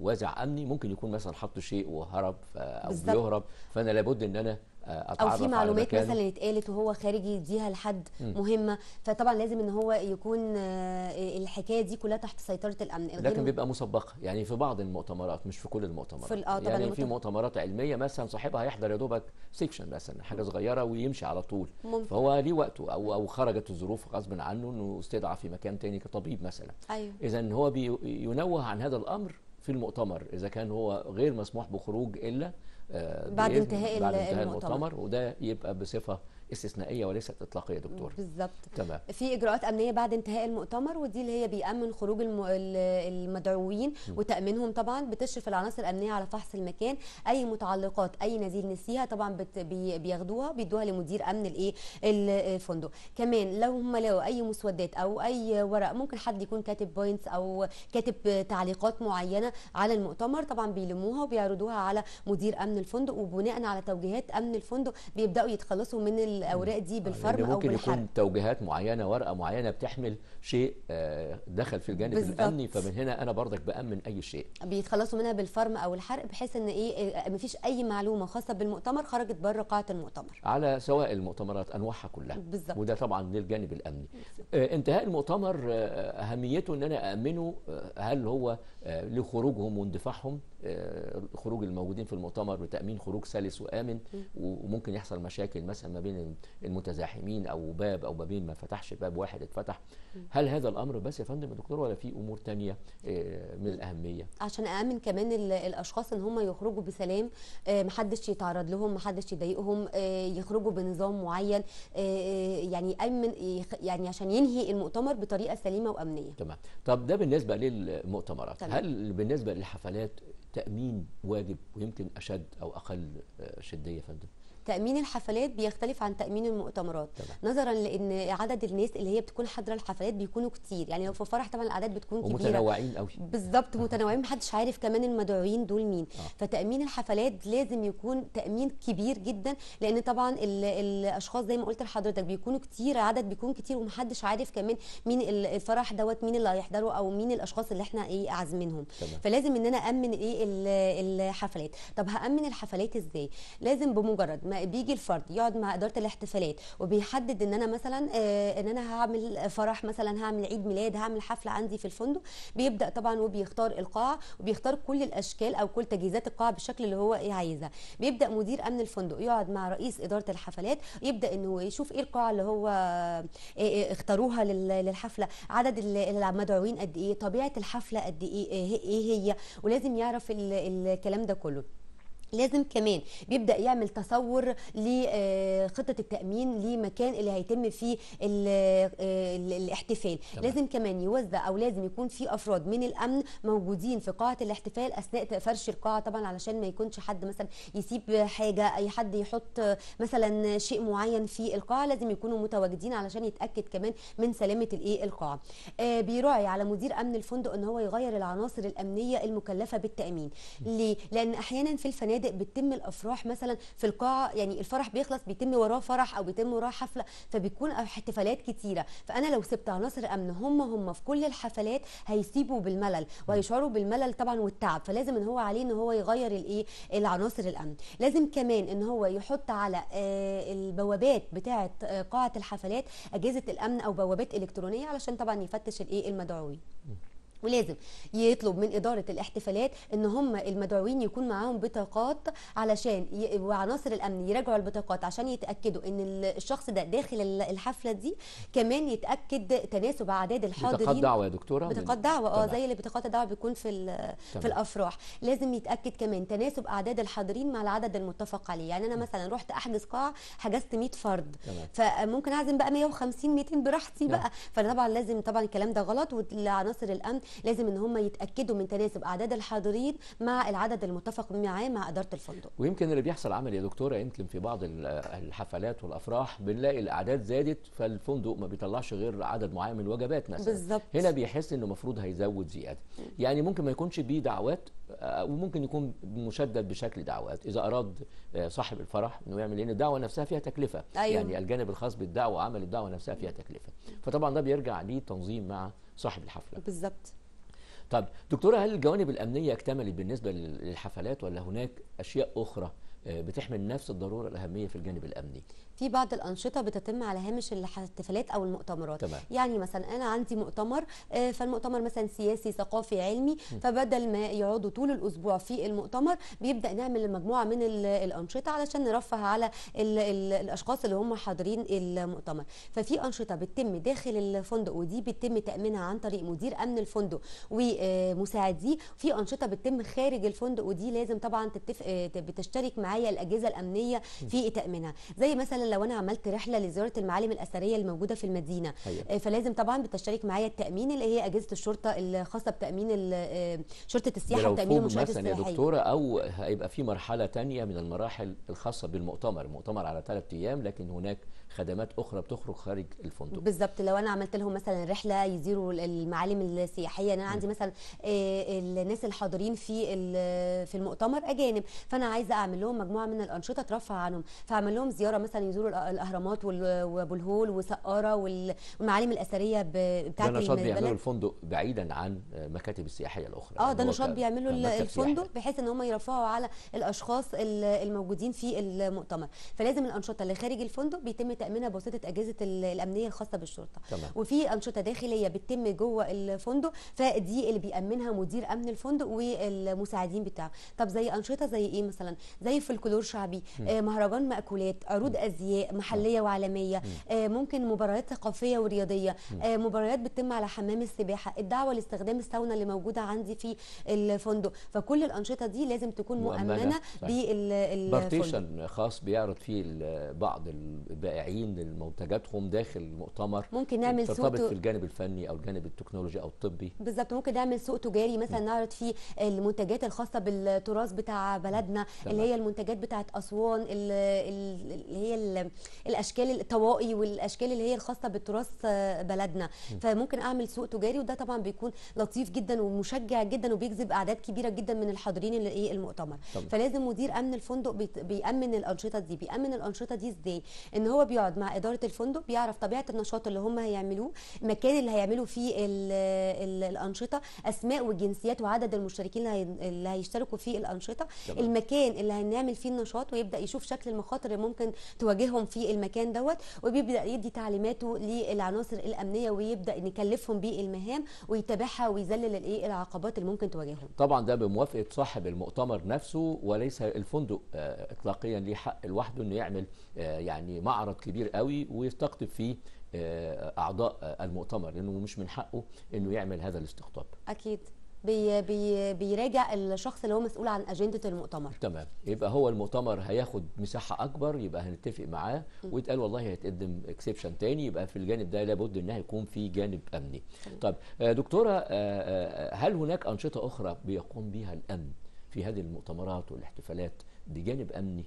وازع امني ممكن يكون مثلا حط شيء وهرب او بالزبط. بيهرب فانا لابد ان انا آه، او في معلومات مثلا اتقالت وهو خارج يديها لحد مهمه فطبعا لازم ان هو يكون آه، الحكايه دي كلها تحت سيطره الامن لكن بيبقى مسبقه يعني في بعض المؤتمرات مش في كل المؤتمرات في آه، طبعا يعني في مؤتمرات علميه مثلا صاحبها هيحضر يا دوبك سيكشن مثلا حاجه صغيره ويمشي على طول ممكن. فهو ليه وقته او او خرجت الظروف غصب عنه انه استدعى في مكان تاني كطبيب مثلا أيوه. اذا هو بينوه عن هذا الامر في المؤتمر اذا كان هو غير مسموح بخروج الا آه، بعد انتهاء المؤتمر وده يبقى بصفه استثنائيه وليست اطلاقيه يا دكتور بالظبط تمام في اجراءات امنيه بعد انتهاء المؤتمر ودي اللي هي بيامن خروج الم... المدعوين وتامينهم طبعا بتشرف العناصر الامنيه على فحص المكان اي متعلقات اي نزيل نسيها طبعا بت... بياخدوها بيدوها لمدير امن الايه الفندق كمان لو هم لقوا اي مسودات او اي ورق ممكن حد يكون كاتب بوينتس او كاتب تعليقات معينه على المؤتمر طبعا بيلموها وبيعرضوها على مدير امن الفندق وبناء على توجيهات امن الفندق بيبداوا يتخلصوا من الاوراق دي آه، بالفرم او بالحرق ممكن يكون توجيهات معينه ورقه معينه بتحمل شيء آه، دخل في الجانب بالزبط. الامني فمن هنا انا برضك بامن اي شيء بيتخلصوا منها بالفرم او الحرق بحيث ان ايه آه، مفيش اي معلومه خاصه بالمؤتمر خرجت بره قاعه المؤتمر على سواء المؤتمرات انواعها كلها بالزبط. وده طبعا للجانب الامني بالزبط. انتهاء المؤتمر اهميته ان انا امنه هل هو لخروجهم واندفاعهم آه، خروج الموجودين في المؤتمر بتامين خروج سلس وامن وممكن يحصل مشاكل مثلا ما بين المتزاحمين او باب او بابين ما فتحش باب واحد اتفتح هل هذا الامر بس يا فندم يا دكتور ولا في امور ثانيه آه، من الاهميه عشان اامن كمان الاشخاص ان هم يخرجوا بسلام آه، محدش يتعرض لهم محدش يضايقهم يخرجوا بنظام معين يعني امن يعني عشان ينهي المؤتمر بطريقه سليمه وامنيه تمام طب ده بالنسبه للمؤتمرات تمام. هل بالنسبه للحفلات تامين واجب ويمكن اشد او اقل شديه يا فندم تامين الحفلات بيختلف عن تامين المؤتمرات طبعا. نظرا لان عدد الناس اللي هي بتكون حاضره الحفلات بيكونوا كتير يعني لو في فرح طبعا الاعداد بتكون كبيره متنوعين قوي بالظبط متنوعين محدش عارف كمان المدعوين دول مين آه. فتامين الحفلات لازم يكون تامين كبير جدا لان طبعا الاشخاص زي ما قلت لحضرتك بيكونوا كتير عدد بيكون كتير ومحدش عارف كمان مين الفرح دوت مين اللي هيحضره او مين الاشخاص اللي احنا ايه عازمينهم فلازم ان انا امن ايه الحفلات طب هامن الحفلات ازاي لازم بمجرد ما بيجي الفرد يقعد مع اداره الاحتفالات وبيحدد ان انا مثلا آه، ان انا هعمل فرح مثلا هعمل عيد ميلاد هعمل حفله عندي في الفندق بيبدا طبعا وبيختار القاعه وبيختار كل الاشكال او كل تجهيزات القاعه بالشكل اللي هو إيه عايزها بيبدا مدير امن الفندق يقعد مع رئيس اداره الحفلات يبدا انه يشوف ايه القاعه اللي هو آه، آه، اختاروها للحفله عدد المدعوين قد ايه طبيعه الحفله قد ايه ايه هي ولازم يعرف الكلام ده كله لازم كمان بيبدا يعمل تصور لخطه آه، التامين لمكان اللي هيتم فيه آه، الاحتفال طبعا. لازم كمان يوزع او لازم يكون في افراد من الامن موجودين في قاعه الاحتفال اثناء فرش القاعه طبعا علشان ما يكونش حد مثلا يسيب حاجه اي حد يحط مثلا شيء معين في القاعه لازم يكونوا متواجدين علشان يتاكد كمان من سلامه الايه القاعه آه بيراعي على مدير امن الفندق ان هو يغير العناصر الامنيه المكلفه بالتامين ليه لان احيانا في الفنادق الفنادق بتتم الافراح مثلا في القاعه يعني الفرح بيخلص بيتم وراه فرح او بيتم وراه حفله فبيكون احتفالات كتيره فانا لو سبت عناصر امن هم هم في كل الحفلات هيسيبوا بالملل وهيشعروا بالملل طبعا والتعب فلازم ان هو عليه ان هو يغير الايه العناصر الامن لازم كمان ان هو يحط على آه، البوابات بتاعه آه، قاعه الحفلات اجهزه الامن او بوابات الكترونيه علشان طبعا يفتش الايه المدعوين ولازم يطلب من إدارة الاحتفالات ان هم المدعوين يكون معاهم بطاقات علشان ي... وعناصر الأمن يراجعوا البطاقات عشان يتأكدوا ان الشخص ده داخل الحفلة دي كمان يتأكد تناسب أعداد الحاضرين بطاقات دعوة يا دكتورة بطاقات دعوة اه زي اللي بطاقات الدعوة بيكون في ال... في الأفراح لازم يتأكد كمان تناسب أعداد الحاضرين مع العدد المتفق عليه يعني أنا مثلا رحت أحجز قاعة حجزت 100 فرد تمام. فممكن أعزم بقى 150 200 براحتي نعم. بقى فأنا طبعا لازم طبعا الكلام ده غلط والعناصر الأمن لازم ان هم يتاكدوا من تناسب اعداد الحاضرين مع العدد المتفق معاه مع اداره الفندق ويمكن اللي بيحصل عمل يا دكتوره يمكن في بعض الحفلات والافراح بنلاقي الاعداد زادت فالفندق ما بيطلعش غير عدد معين من الوجبات مثلا بالزبط. هنا بيحس انه المفروض هيزود زياده يعني ممكن ما يكونش بيه دعوات آه، وممكن يكون مشدد بشكل دعوات اذا اراد آه، صاحب الفرح انه يعمل لان الدعوه نفسها فيها تكلفه أيوة. يعني الجانب الخاص بالدعوه عمل الدعوه نفسها فيها تكلفه فطبعا ده بيرجع للتنظيم مع صاحب الحفله بالظبط طب دكتوره هل الجوانب الامنيه اكتملت بالنسبه للحفلات ولا هناك اشياء اخرى آه، بتحمل نفس الضروره الاهميه في الجانب الامني في بعض الانشطه بتتم على هامش الاحتفالات او المؤتمرات تمام. يعني مثلا انا عندي مؤتمر آه، فالمؤتمر مثلا سياسي ثقافي علمي فبدل ما يقعدوا طول الاسبوع في المؤتمر بيبدا نعمل مجموعه من الانشطه علشان نرفه على الـ الـ الاشخاص اللي هم حاضرين المؤتمر ففي انشطه بتتم داخل الفندق ودي بيتم تامينها عن طريق مدير امن الفندق ومساعديه في انشطه بتتم خارج الفندق ودي لازم طبعا تتفق آه، بتشترك معايا الاجهزه الامنيه في تامينها زي مثلا لو انا عملت رحله لزياره المعالم الاثريه الموجوده في المدينه هي. آه، فلازم طبعا بتشترك معايا التامين اللي هي اجهزه الشرطه الخاصه بتامين آه، شرطه السياحه وتامين المشاهدات السياحيه مثلا يا دكتوره او هيبقى في مرحله ثانيه من المراحل الخاصه بالمؤتمر المؤتمر على ثلاث ايام لكن هناك خدمات اخرى بتخرج خارج الفندق بالظبط لو انا عملت لهم مثلا رحله يزوروا المعالم السياحيه انا عندي مثلا آه، الناس الحاضرين في في المؤتمر اجانب فانا عايزه اعمل لهم مجموعه من الانشطه ترفع عنهم فاعمل لهم زياره مثلا يزوروا الاهرامات وابو الهول وسقاره والمعالم الاثريه بتاعت ده نشاط بيعمله الفندق بعيدا عن مكاتب السياحيه الاخرى اه يعني ده نشاط بيعمله الفندق بحيث ان هم يرفعوا على الاشخاص الموجودين في المؤتمر فلازم الانشطه اللي خارج الفندق بيتم تامينها بواسطه اجهزه الامنيه الخاصه بالشرطه تمام. وفي انشطه داخليه بتتم جوه الفندق فدي اللي بيامنها مدير امن الفندق والمساعدين بتاعه طب زي انشطه زي ايه مثلا زي فلكلور شعبي آه مهرجان مأكولات عروض ازياء محليه وعالميه آه ممكن مباريات ثقافيه ورياضيه آه مباريات بتتم على حمام السباحه الدعوه لاستخدام الساونا اللي موجوده عندي في الفندق فكل الانشطه دي لازم تكون مؤمنه, مؤمنة. بالفندق طيب. بارتيشن خاص بيعرض فيه بعض البائعين مبدعين لمنتجاتهم داخل المؤتمر ممكن نعمل سوق ترتبط في الجانب الفني او الجانب التكنولوجي او الطبي بالظبط ممكن نعمل سوق تجاري مثلا نعرض فيه المنتجات الخاصه بالتراث بتاع بلدنا تمام. اللي هي المنتجات بتاعه اسوان اللي هي الاشكال الطوائي والاشكال اللي هي الخاصه بالتراث بلدنا فممكن اعمل سوق تجاري وده طبعا بيكون لطيف جدا ومشجع جدا وبيجذب اعداد كبيره جدا من الحاضرين للمؤتمر إيه، المؤتمر فلازم مدير امن الفندق بيامن الانشطه دي بيامن الانشطه دي ازاي ان هو بي بيقعد مع اداره الفندق بيعرف طبيعه النشاط اللي هم هيعملوه المكان اللي هيعملوا فيه الـ الـ الانشطه اسماء والجنسيات وعدد المشتركين اللي هيشتركوا في الانشطه جميل. المكان اللي هنعمل فيه النشاط ويبدا يشوف شكل المخاطر اللي ممكن تواجههم في المكان دوت وبيبدا يدي تعليماته للعناصر الامنيه ويبدا يكلفهم بالمهام ويتابعها ويذلل الايه العقبات اللي ممكن تواجههم طبعا ده بموافقه صاحب المؤتمر نفسه وليس الفندق آه، اطلاقيا ليه حق لوحده انه يعمل آه، يعني معرض كبير قوي ويستقطب فيه آه، اعضاء المؤتمر لانه مش من حقه انه يعمل هذا الاستقطاب اكيد بي بي بيراجع الشخص اللي هو مسؤول عن اجنده المؤتمر تمام يبقى هو المؤتمر هياخد مساحه اكبر يبقى هنتفق معاه ويتقال والله هيتقدم اكسبشن تاني يبقى في الجانب ده لابد ان هيكون في جانب امني طب آه، دكتوره آه، هل هناك انشطه اخرى بيقوم بها الامن في هذه المؤتمرات والاحتفالات بجانب امني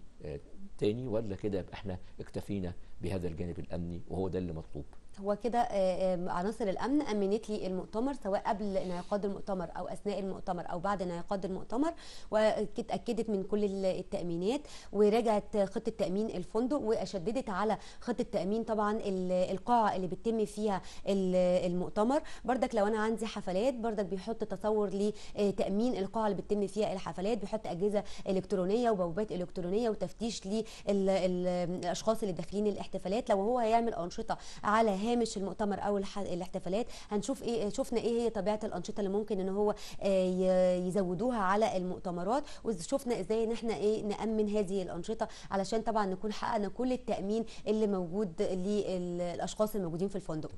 تاني ولا كده يبقى احنا اكتفينا بهذا الجانب الامني وهو ده اللي مطلوب هو كده آه، آه، عناصر الامن امنت لي المؤتمر سواء قبل انعقاد المؤتمر او اثناء المؤتمر او بعد انعقاد المؤتمر واتاكدت من كل التامينات وراجعت خطه تامين الفندق وشددت على خطه تامين طبعا القاعه اللي بتتم فيها المؤتمر بردك لو انا عندي حفلات بردك بيحط تصور لتامين آه، القاعه اللي بتتم فيها الحفلات بيحط اجهزه الكترونيه وبوابات الكترونيه وتفتيش للاشخاص اللي داخلين الاحتفالات لو هو هيعمل انشطه على هامش المؤتمر او الاحتفالات هنشوف ايه شفنا ايه هي طبيعه الانشطه اللي ممكن ان هو آه، يزودوها على المؤتمرات وشفنا ازاي ان احنا ايه نامن هذه الانشطه علشان طبعا نكون حققنا كل التامين اللي موجود للاشخاص الموجودين في الفندق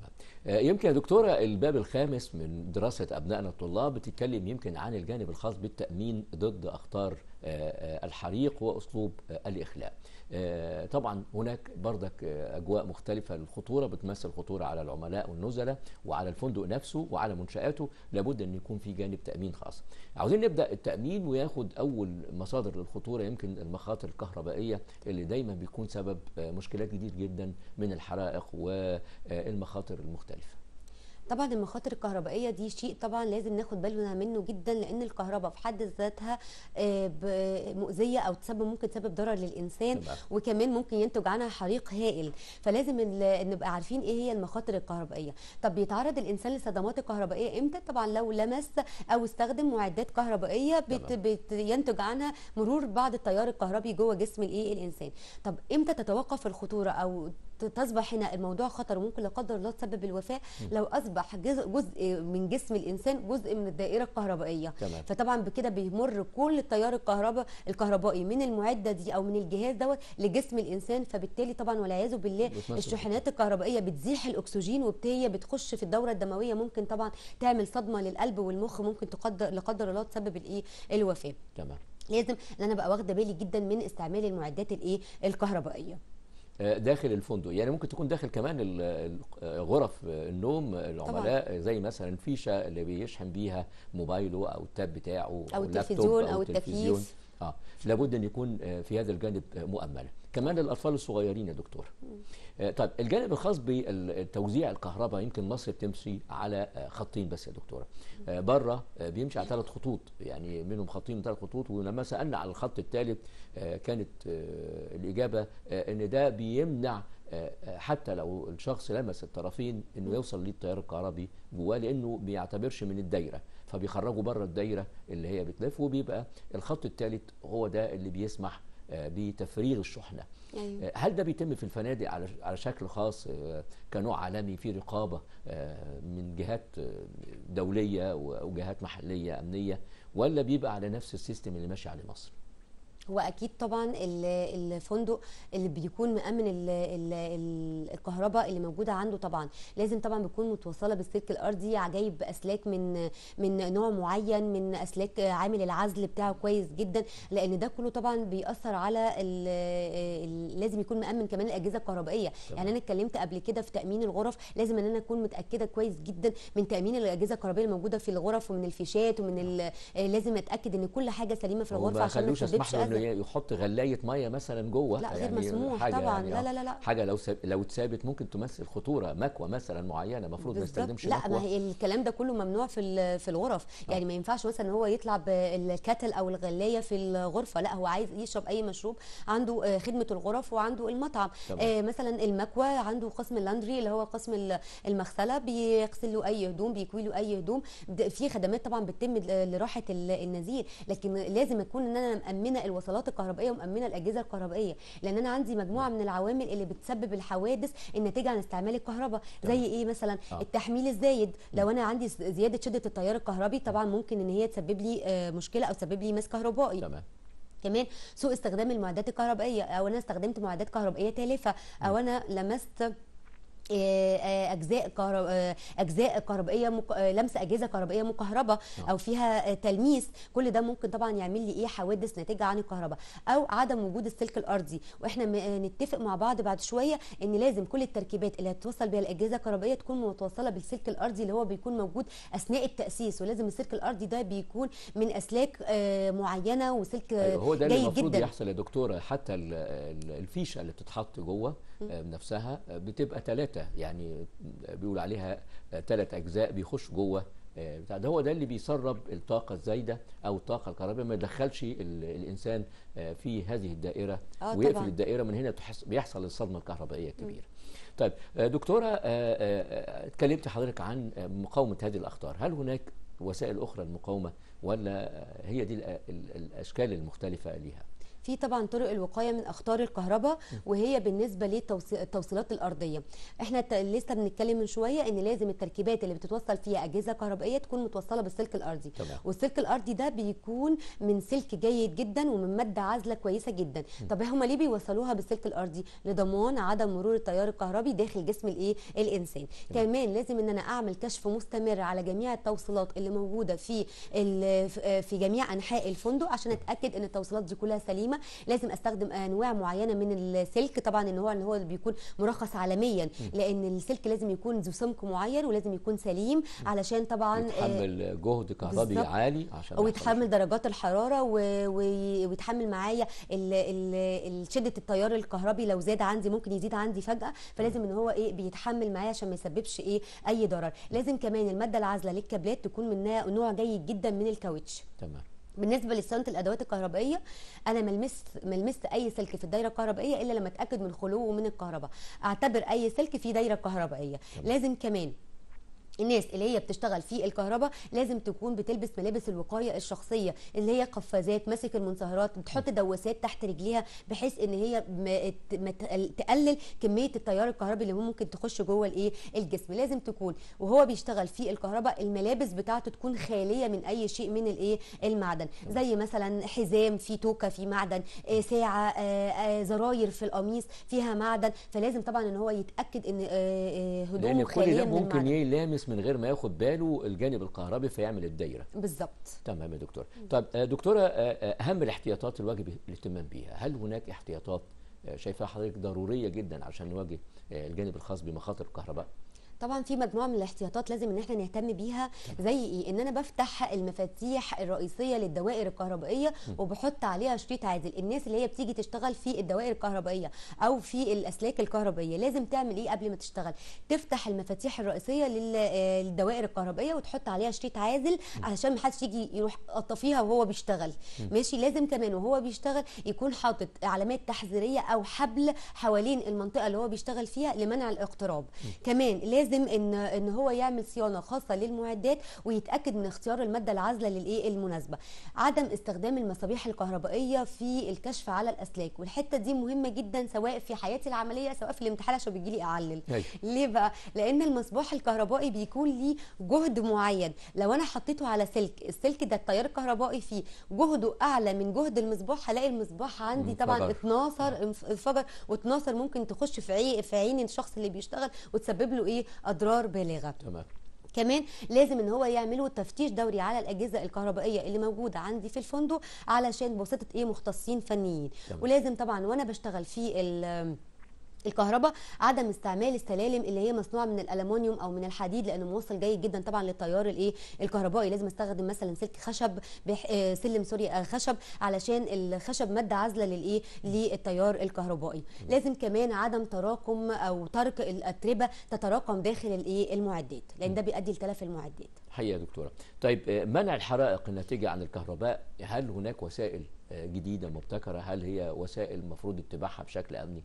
آه، يمكن يا دكتوره الباب الخامس من دراسه ابنائنا الطلاب بتتكلم يمكن عن الجانب الخاص بالتامين ضد اخطار الحريق واسلوب الاخلاء طبعا هناك بردك اجواء مختلفه للخطوره بتمثل خطوره على العملاء والنزلاء وعلى الفندق نفسه وعلى منشاته لابد ان يكون في جانب تامين خاص عاوزين نبدا التامين وياخد اول مصادر للخطوره يمكن المخاطر الكهربائيه اللي دايما بيكون سبب مشكلات كتير جدا من الحرائق والمخاطر المختلفه طبعا المخاطر الكهربائيه دي شيء طبعا لازم ناخد بالنا منه جدا لان الكهرباء في حد ذاتها آه، مؤذيه او تسبب ممكن تسبب ضرر للانسان وكمان ممكن ينتج عنها حريق هائل فلازم نبقى عارفين ايه هي المخاطر الكهربائيه طب بيتعرض الانسان لصدمات كهربائيه امتى طبعا لو لمس او استخدم معدات كهربائيه بت بت ينتج عنها مرور بعض التيار الكهربي جوه جسم الايه الانسان طب امتى تتوقف الخطوره او تصبح هنا الموضوع خطر وممكن لا قدر الله تسبب الوفاه لو اصبح جزء من جسم الانسان جزء من الدائره الكهربائيه تمام. فطبعا بكده بيمر كل التيار الكهرباء الكهربائي من المعده دي او من الجهاز دوت لجسم الانسان فبالتالي طبعا والعياذ بالله الشحنات الكهربائيه بتزيح الاكسجين وبتهي بتخش في الدوره الدمويه ممكن طبعا تعمل صدمه للقلب والمخ ممكن تقدر لا قدر الله تسبب الايه الوفاه تمام لازم ان انا بقى واخده بالي جدا من استعمال المعدات الايه الكهربائيه آه، داخل الفندق يعني ممكن تكون داخل كمان غرف النوم العملاء طبعا. زي مثلا فيشه اللي بيشحن بيها موبايله او التاب بتاعه او, التلفزيون او, التلفزيون التكييف اه لابد ان يكون آه، في هذا الجانب آه، مؤمنه كمان للاطفال الصغيرين يا دكتور آه، طيب الجانب الخاص بتوزيع الكهرباء يمكن مصر بتمشي على خطين بس يا دكتوره بره بيمشي على ثلاث خطوط يعني منهم خطين من ثلاث خطوط ولما سالنا على الخط الثالث كانت الاجابه ان ده بيمنع حتى لو الشخص لمس الطرفين انه يوصل للتيار الكهربي جواه لانه بيعتبرش من الدايره فبيخرجوا بره الدايره اللي هي بتلف وبيبقى الخط الثالث هو ده اللي بيسمح آه، بتفريغ الشحنه أيوة. آه، هل ده بيتم في الفنادق على على شكل خاص آه، كنوع عالمي في رقابه من جهات دوليه وجهات محليه امنيه ولا بيبقى على نفس السيستم اللي ماشي عليه مصر هو اكيد طبعا الفندق اللي بيكون مامن الكهرباء اللي موجوده عنده طبعا لازم طبعا بتكون متوصله بالسلك الارضي جايب اسلاك من من نوع معين من اسلاك عامل العزل بتاعه كويس جدا لان ده كله طبعا بيأثر على لازم يكون مأمن كمان الاجهزه الكهربائيه طبعا. يعني انا اتكلمت قبل كده في تأمين الغرف لازم ان انا اكون متأكده كويس جدا من تأمين الاجهزه الكهربائيه الموجوده في الغرف ومن الفيشات ومن لازم اتأكد ان كل حاجه سليمه في الغرفه عشان ما تسببش يعني يحط غلايه ميه مثلا جوه لا غير يعني مسموح حاجة طبعا يعني لا آه، لا لا حاجه لو ساب لو اتسابت ممكن تمثل خطوره مكوى مثلا معينه المفروض ما يستخدمش لا ما هي يعني الكلام ده كله ممنوع في في الغرف آه. يعني آه. ما ينفعش مثلا هو يطلع بالكتل او الغلايه في الغرفه لا هو عايز يشرب اي مشروب عنده آه، خدمه الغرف وعنده المطعم آه مثلا المكوى عنده قسم اللاندري اللي هو قسم المغسله بيغسل له اي هدوم بيكوي له اي هدوم في خدمات طبعا بتتم لراحه النزيل لكن لازم اكون ان انا مامنه الوسط الاتصالات الكهربائيه ومامنه الاجهزه الكهربائيه لان انا عندي مجموعه من العوامل اللي بتسبب الحوادث الناتجه عن استعمال الكهرباء زي ايه مثلا آه. التحميل الزايد لو انا عندي زياده شده التيار الكهربي طبعا ممكن ان هي تسبب لي آه، مشكله او تسبب لي مس كهربائي تمام كمان سوء استخدام المعدات الكهربائيه او انا استخدمت معدات كهربائيه تالفه او انا لمست آه، اجزاء آه، اجزاء كهربائيه مك... آه، لمسه اجهزه كهربائيه مكهربه او فيها تلميس كل ده ممكن طبعا يعمل لي ايه حوادث ناتجه عن الكهرباء او عدم وجود السلك الارضي واحنا نتفق مع بعض بعد شويه ان لازم كل التركيبات اللي هتوصل بيها الاجهزه الكهربائيه تكون متوصله بالسلك الارضي اللي هو بيكون موجود اثناء التاسيس ولازم السلك الارضي ده بيكون من اسلاك معينه وسلك أيوة هو ده اللي المفروض يحصل يا دكتوره حتى الفيشه اللي بتتحط جوه آه، نفسها آه، بتبقى ثلاثه يعني آه، بيقول عليها ثلاث اجزاء بيخش جوه بتاع ده هو ده اللي بيسرب الطاقه الزايده او الطاقه الكهربائيه ما يدخلش الانسان في هذه الدائره ويقفل طبعا. الدائره من هنا بيحصل الصدمه الكهربائيه الكبيره. طيب دكتوره اتكلمت حضرتك عن مقاومه هذه الاخطار، هل هناك وسائل اخرى للمقاومه ولا هي دي الاشكال المختلفه ليها؟ في طبعا طرق الوقايه من اخطار الكهرباء وهي بالنسبه للتوصيلات الارضيه احنا لسه بنتكلم من شويه ان لازم التركيبات اللي بتتوصل فيها اجهزه كهربائيه تكون متوصله بالسلك الارضي طبعا. والسلك الارضي ده بيكون من سلك جيد جدا ومن ماده عازله كويسه جدا م. طب هما ليه بيوصلوها بالسلك الارضي لضمان عدم مرور التيار الكهربي داخل جسم الايه الانسان طبعا. كمان لازم ان انا اعمل كشف مستمر على جميع التوصيلات اللي موجوده في في جميع انحاء الفندق عشان اتاكد ان التوصيلات دي كلها سليمه القديمه لازم استخدم انواع معينه من السلك طبعا ان هو ان هو بيكون مرخص عالميا لان السلك لازم يكون ذو سمك معين ولازم يكون سليم علشان طبعا آه، يتحمل جهد كهربي عالي عشان ويتحمل درجات الحراره ويتحمل معايا شده التيار الكهربي لو زاد عندي ممكن يزيد عندي فجاه فلازم ان هو ايه بيتحمل معايا عشان ما يسببش ايه اي ضرر لازم كمان الماده العازله للكابلات تكون من نوع جيد جدا من الكاوتش تمام بالنسبه لصيانه الادوات الكهربائيه انا ما لمست اي سلك في الدايره الكهربائيه الا لما اتاكد من خلوه من الكهرباء اعتبر اي سلك في دايره كهربائيه لازم كمان الناس اللي هي بتشتغل في الكهرباء لازم تكون بتلبس ملابس الوقايه الشخصيه اللي هي قفازات ماسك المنصهرات بتحط دواسات تحت رجليها بحيث ان هي تقلل كميه التيار الكهربي اللي ممكن تخش جوه الايه الجسم لازم تكون وهو بيشتغل في الكهرباء الملابس بتاعته تكون خاليه من اي شيء من الايه المعدن زي مثلا حزام في توكه في معدن آه، ساعه آه، آه، زراير في القميص فيها معدن فلازم طبعا ان هو يتاكد ان هدومه خاليه من المعدن ممكن يلامس من غير ما ياخد باله الجانب الكهربي فيعمل الدايره بالظبط تمام يا دكتور طب آه، دكتوره آه، آه، اهم الاحتياطات الواجب الاهتمام بيها هل هناك احتياطات شايفها حضرتك ضروريه جدا عشان نواجه الجانب الخاص بمخاطر الكهرباء طبعا في مجموعه من الاحتياطات لازم ان احنا نهتم بيها زي ايه ان انا بفتح المفاتيح الرئيسيه للدوائر الكهربائيه وبحط عليها شريط عازل الناس اللي هي بتيجي تشتغل في الدوائر الكهربائيه او في الاسلاك الكهربائيه لازم تعمل ايه قبل ما تشتغل تفتح المفاتيح الرئيسيه للدوائر الكهربائيه وتحط عليها شريط عازل علشان ما حدش يجي يروح يطفيها وهو بيشتغل ماشي لازم كمان وهو بيشتغل يكون حاطط علامات تحذيريه او حبل حوالين المنطقه اللي هو بيشتغل فيها لمنع الاقتراب كمان لازم لازم ان ان هو يعمل صيانه خاصه للمعدات ويتاكد من اختيار الماده العازله للايه المناسبه عدم استخدام المصابيح الكهربائيه في الكشف على الاسلاك والحته دي مهمه جدا سواء في حياتي العمليه سواء في الامتحان عشان بيجي لي اعلل أيوة. ليه بقى لان المصباح الكهربائي بيكون ليه جهد معين لو انا حطيته على سلك السلك ده التيار الكهربائي فيه جهده اعلى من جهد المصباح هلاقي المصباح عندي طبعا اتناصر انفجر واتناصر ممكن تخش في في عين الشخص اللي بيشتغل وتسبب له ايه اضرار بالغه تمام كمان لازم ان هو يعملوا تفتيش دوري على الاجهزه الكهربائيه اللي موجوده عندي في الفندق علشان بواسطه ايه مختصين فنيين تمام. ولازم طبعا وانا بشتغل في الكهرباء عدم استعمال السلالم اللي هي مصنوعه من الالومنيوم او من الحديد لانه موصل جيد جدا طبعا للتيار الايه الكهربائي لازم استخدم مثلا سلك خشب بح... آه، سلم سوري آه، خشب علشان الخشب ماده عازله للايه للتيار الكهربائي لازم كمان عدم تراكم او ترك الاتربه تتراكم داخل الايه المعدات لان ده بيؤدي لتلف المعدات حقيقه دكتوره طيب آه، منع الحرائق الناتجه عن الكهرباء هل هناك وسائل جديده مبتكره هل هي وسائل المفروض اتباعها بشكل امني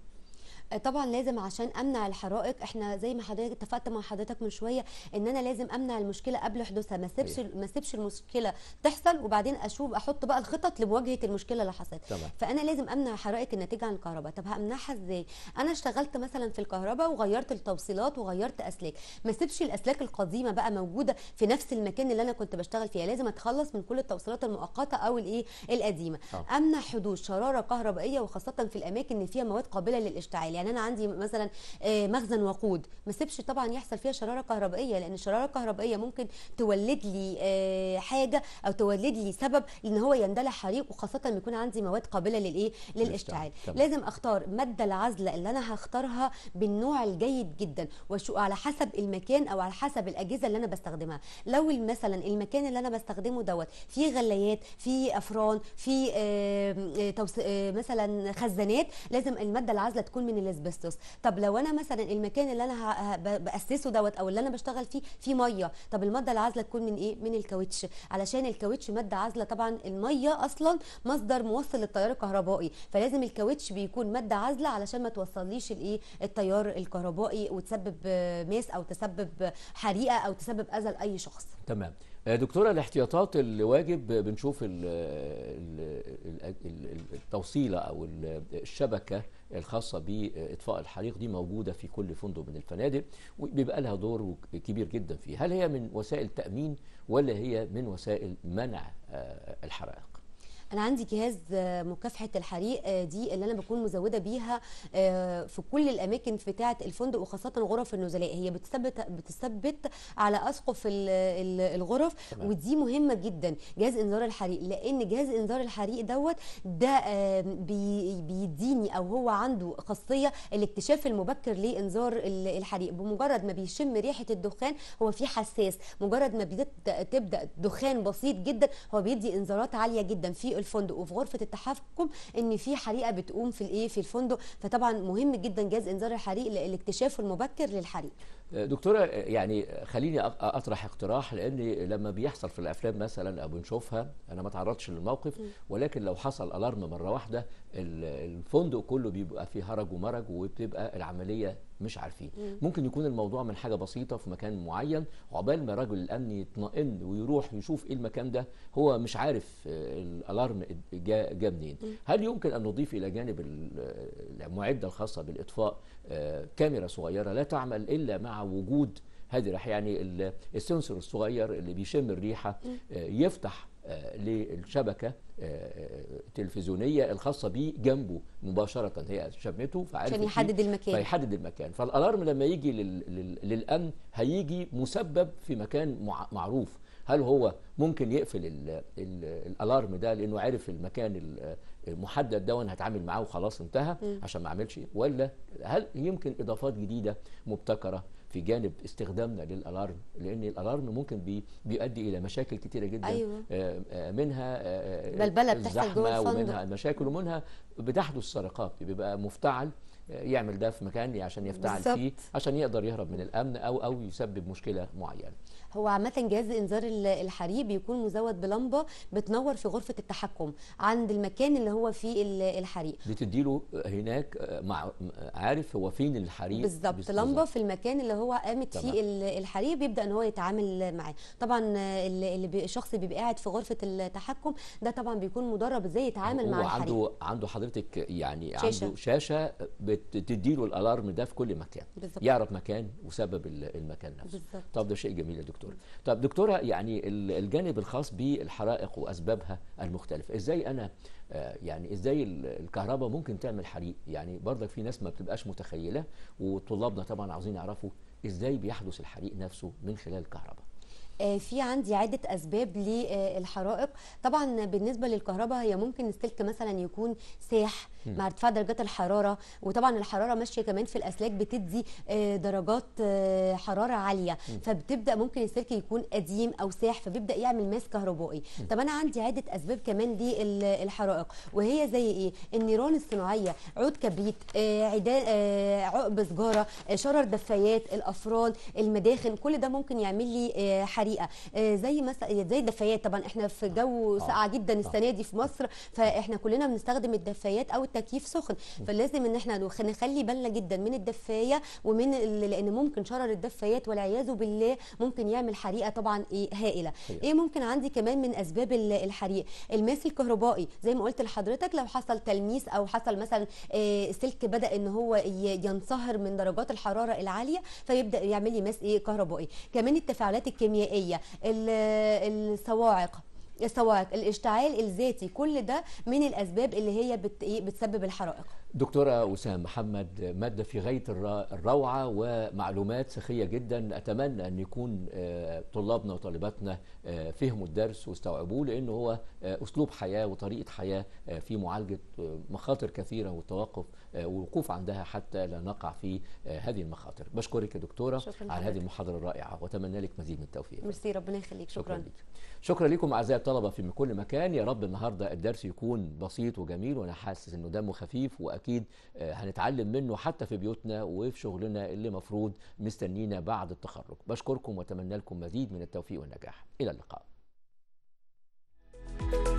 آه، طبعا لازم عشان امنع الحرائق احنا زي ما حضرتك اتفقت مع حضرتك من شويه ان انا لازم امنع المشكله قبل حدوثها ما اسيبش ما اسيبش المشكله تحصل وبعدين اشوف احط بقى الخطط لمواجهه المشكله اللي حصلت فانا لازم امنع حرائق الناتجه عن الكهرباء طب همنعها ازاي انا اشتغلت مثلا في الكهرباء وغيرت التوصيلات وغيرت اسلاك ما اسيبش الاسلاك القديمه بقى موجوده في نفس المكان اللي انا كنت بشتغل فيها لازم اتخلص من كل التوصيلات المؤقته او الايه القديمه آه. امنع حدوث شراره كهربائيه وخاصه في الاماكن اللي فيها مواد قابله للاشتعال يعني انا عندي مثلا آه، مخزن وقود ما سيبش طبعا يحصل فيها شراره كهربائيه لان الشراره الكهربائيه ممكن تولد لي آه، حاجه او تولد لي سبب ان هو يندلع حريق وخاصه لما يكون عندي مواد قابله للايه للاشتعال لازم اختار ماده العزله اللي انا هختارها بالنوع الجيد جدا على حسب المكان او على حسب الاجهزه اللي انا بستخدمها لو مثلا المكان اللي انا بستخدمه دوت فيه غلايات فيه افران فيه آه، مثلا خزانات لازم الماده العازله تكون من الاسبستوس طب لو انا مثلا المكان اللي انا باسسه دوت او اللي انا بشتغل فيه فيه ميه طب الماده العازله تكون من ايه من الكاوتش علشان الكاوتش ماده عازله طبعا الميه اصلا مصدر موصل للتيار الكهربائي فلازم الكاوتش بيكون ماده عازله علشان ما توصليش الايه التيار الكهربائي وتسبب ماس او تسبب حريقه او تسبب اذى لاي شخص تمام آه، دكتوره الاحتياطات اللي واجب بنشوف ال ال التوصيله او الشبكه الخاصه باطفاء الحريق دي موجوده في كل فندق من الفنادق وبيبقى لها دور كبير جدا فيه هل هي من وسائل تامين ولا هي من وسائل منع آه، الحرائق انا عندي جهاز آه، مكافحه الحريق آه، دي اللي انا بكون مزوده بيها آه، في كل الاماكن بتاعه الفندق وخاصه غرف النزلاء هي بتثبت بتثبت على اسقف الغرف ودي مهمه جدا جهاز انذار الحريق لان جهاز انذار الحريق دوت ده بيديني او هو عنده خاصيه الاكتشاف المبكر لانذار الحريق بمجرد ما بيشم ريحه الدخان هو في حساس مجرد ما بتبدا دخان بسيط جدا هو بيدي انذارات عاليه جدا في الفندق وفي غرفه التحكم ان في حريقه بتقوم في الايه في الفندق فطبعا مهم جدا جهاز انذار الحريق لاكتشافه المبكر للحريق أه، دكتوره أه، يعني خليني اطرح اقتراح لان لما بيحصل في الافلام مثلا او بنشوفها انا ما تعرضتش للموقف ولكن لو حصل الارم مره واحده الفندق كله بيبقى فيه هرج ومرج وبتبقى العمليه مش عارفين ممكن يكون الموضوع من حاجه بسيطه في مكان معين عقبال ما رجل الامن يطمئن ويروح يشوف ايه المكان ده هو مش عارف آه، الالارم جا, جا منين هل يمكن ان نضيف الى جانب المعده الخاصه بالاطفاء آه، كاميرا صغيره لا تعمل الا مع وجود هذه يعني السنسور الصغير اللي بيشم الريحه آه، يفتح آه، للشبكة آه، آه، التلفزيونية الخاصة بيه جنبه مباشرة هي شمته فعارف عشان إيه؟ يحدد المكان فيحدد المكان فالألارم لما يجي للأمن هيجي مسبب في مكان معروف هل هو ممكن يقفل الالارم ده لانه عارف المكان المحدد ده وانا هتعامل معاه وخلاص انتهى عشان ما اعملش ولا هل يمكن اضافات جديده مبتكره في جانب استخدامنا للالارم لان الالارم ممكن بي بيؤدي الى مشاكل كثيره جدا أيوة. آه، آه، منها بلبله بتحصل جوه ومنها مشاكل ومنها بتحدث سرقات بيبقى مفتعل آه، يعمل ده في مكان عشان يفتعل بالزبط. فيه عشان يقدر يهرب من الامن او او يسبب مشكله معينه هو عامه جهاز انذار الحريق بيكون مزود بلمبه بتنور في غرفه التحكم عند المكان اللي هو فيه الحريق بتدي له هناك مع عارف هو فين الحريق بالظبط لمبه في المكان اللي هو قامت فيه الحريق بيبدا ان هو يتعامل معاه طبعا اللي الشخص بيبقى قاعد في غرفه التحكم ده طبعا بيكون مدرب ازاي يتعامل مع الحريق عنده عنده حضرتك يعني شاشة. عنده شاشه بتدي له الالارم ده في كل مكان بالزبط. يعرف مكان وسبب المكان نفسه بالزبط. طب ده شيء جميل يا دكتور دكتور طب دكتورة يعني الجانب الخاص بالحرائق وأسبابها المختلفة إزاي أنا آه، يعني إزاي الكهرباء ممكن تعمل حريق يعني برضك في ناس ما بتبقاش متخيلة وطلابنا طبعا عاوزين يعرفوا إزاي بيحدث الحريق نفسه من خلال الكهرباء آه، في عندي عده اسباب للحرائق طبعا بالنسبه للكهرباء هي ممكن السلك مثلا يكون ساح مع ارتفاع درجات الحراره وطبعا الحراره ماشيه كمان في الاسلاك بتدي آه، درجات آه، حراره عاليه فبتبدا ممكن السلك يكون قديم او ساح فبيبدا يعمل ماس كهربائي طب انا عندي عده اسباب كمان للحرائق وهي زي ايه النيران الصناعيه عود كبريت عقب سجاره شرر دفايات الافران المداخن كل ده ممكن يعمل لي حرائق الحريقه آه، زي مثلا آه، زي الدفايات طبعا احنا في جو آه. ساقعه جدا السنه دي في مصر فاحنا كلنا بنستخدم الدفايات او التكييف سخن فلازم ان احنا نخلي بالنا جدا من الدفايه ومن لان ممكن شرر الدفايات والعياذ بالله ممكن يعمل حريقه طبعا ايه هائله ايه ممكن عندي كمان من اسباب الحريق الماس الكهربائي زي ما قلت لحضرتك لو حصل تلميس او حصل مثلا سلك بدا ان هو ينصهر من درجات الحراره العاليه فيبدا يعمل لي ماس ايه كهربائي كمان التفاعلات الكيميائيه الكيميائيه الصواعق الصواعق الاشتعال الذاتي كل ده من الاسباب اللي هي بتسبب الحرائق دكتورة اسامه محمد مادة في غاية الروعة ومعلومات سخية جدا أتمنى أن يكون آه، طلابنا وطالباتنا آه، فهموا الدرس واستوعبوه لأنه هو آه، أسلوب حياة وطريقة حياة في معالجة مخاطر كثيرة والتوقف والوقوف عندها حتى لا نقع في هذه المخاطر بشكرك يا دكتورة على هذه المحاضرة الرائعة وأتمنى لك مزيد من التوفيق ميرسي ربنا يخليك شكرا, شكرا لك. شكرا لكم اعزائي الطلبه في كل مكان يا رب النهارده الدرس يكون بسيط وجميل وانا حاسس انه دمه خفيف واكيد آه، هنتعلم منه حتى في بيوتنا وفي شغلنا اللي مفروض مستنينا بعد التخرج بشكركم واتمنى لكم مزيد من التوفيق والنجاح الى اللقاء thank you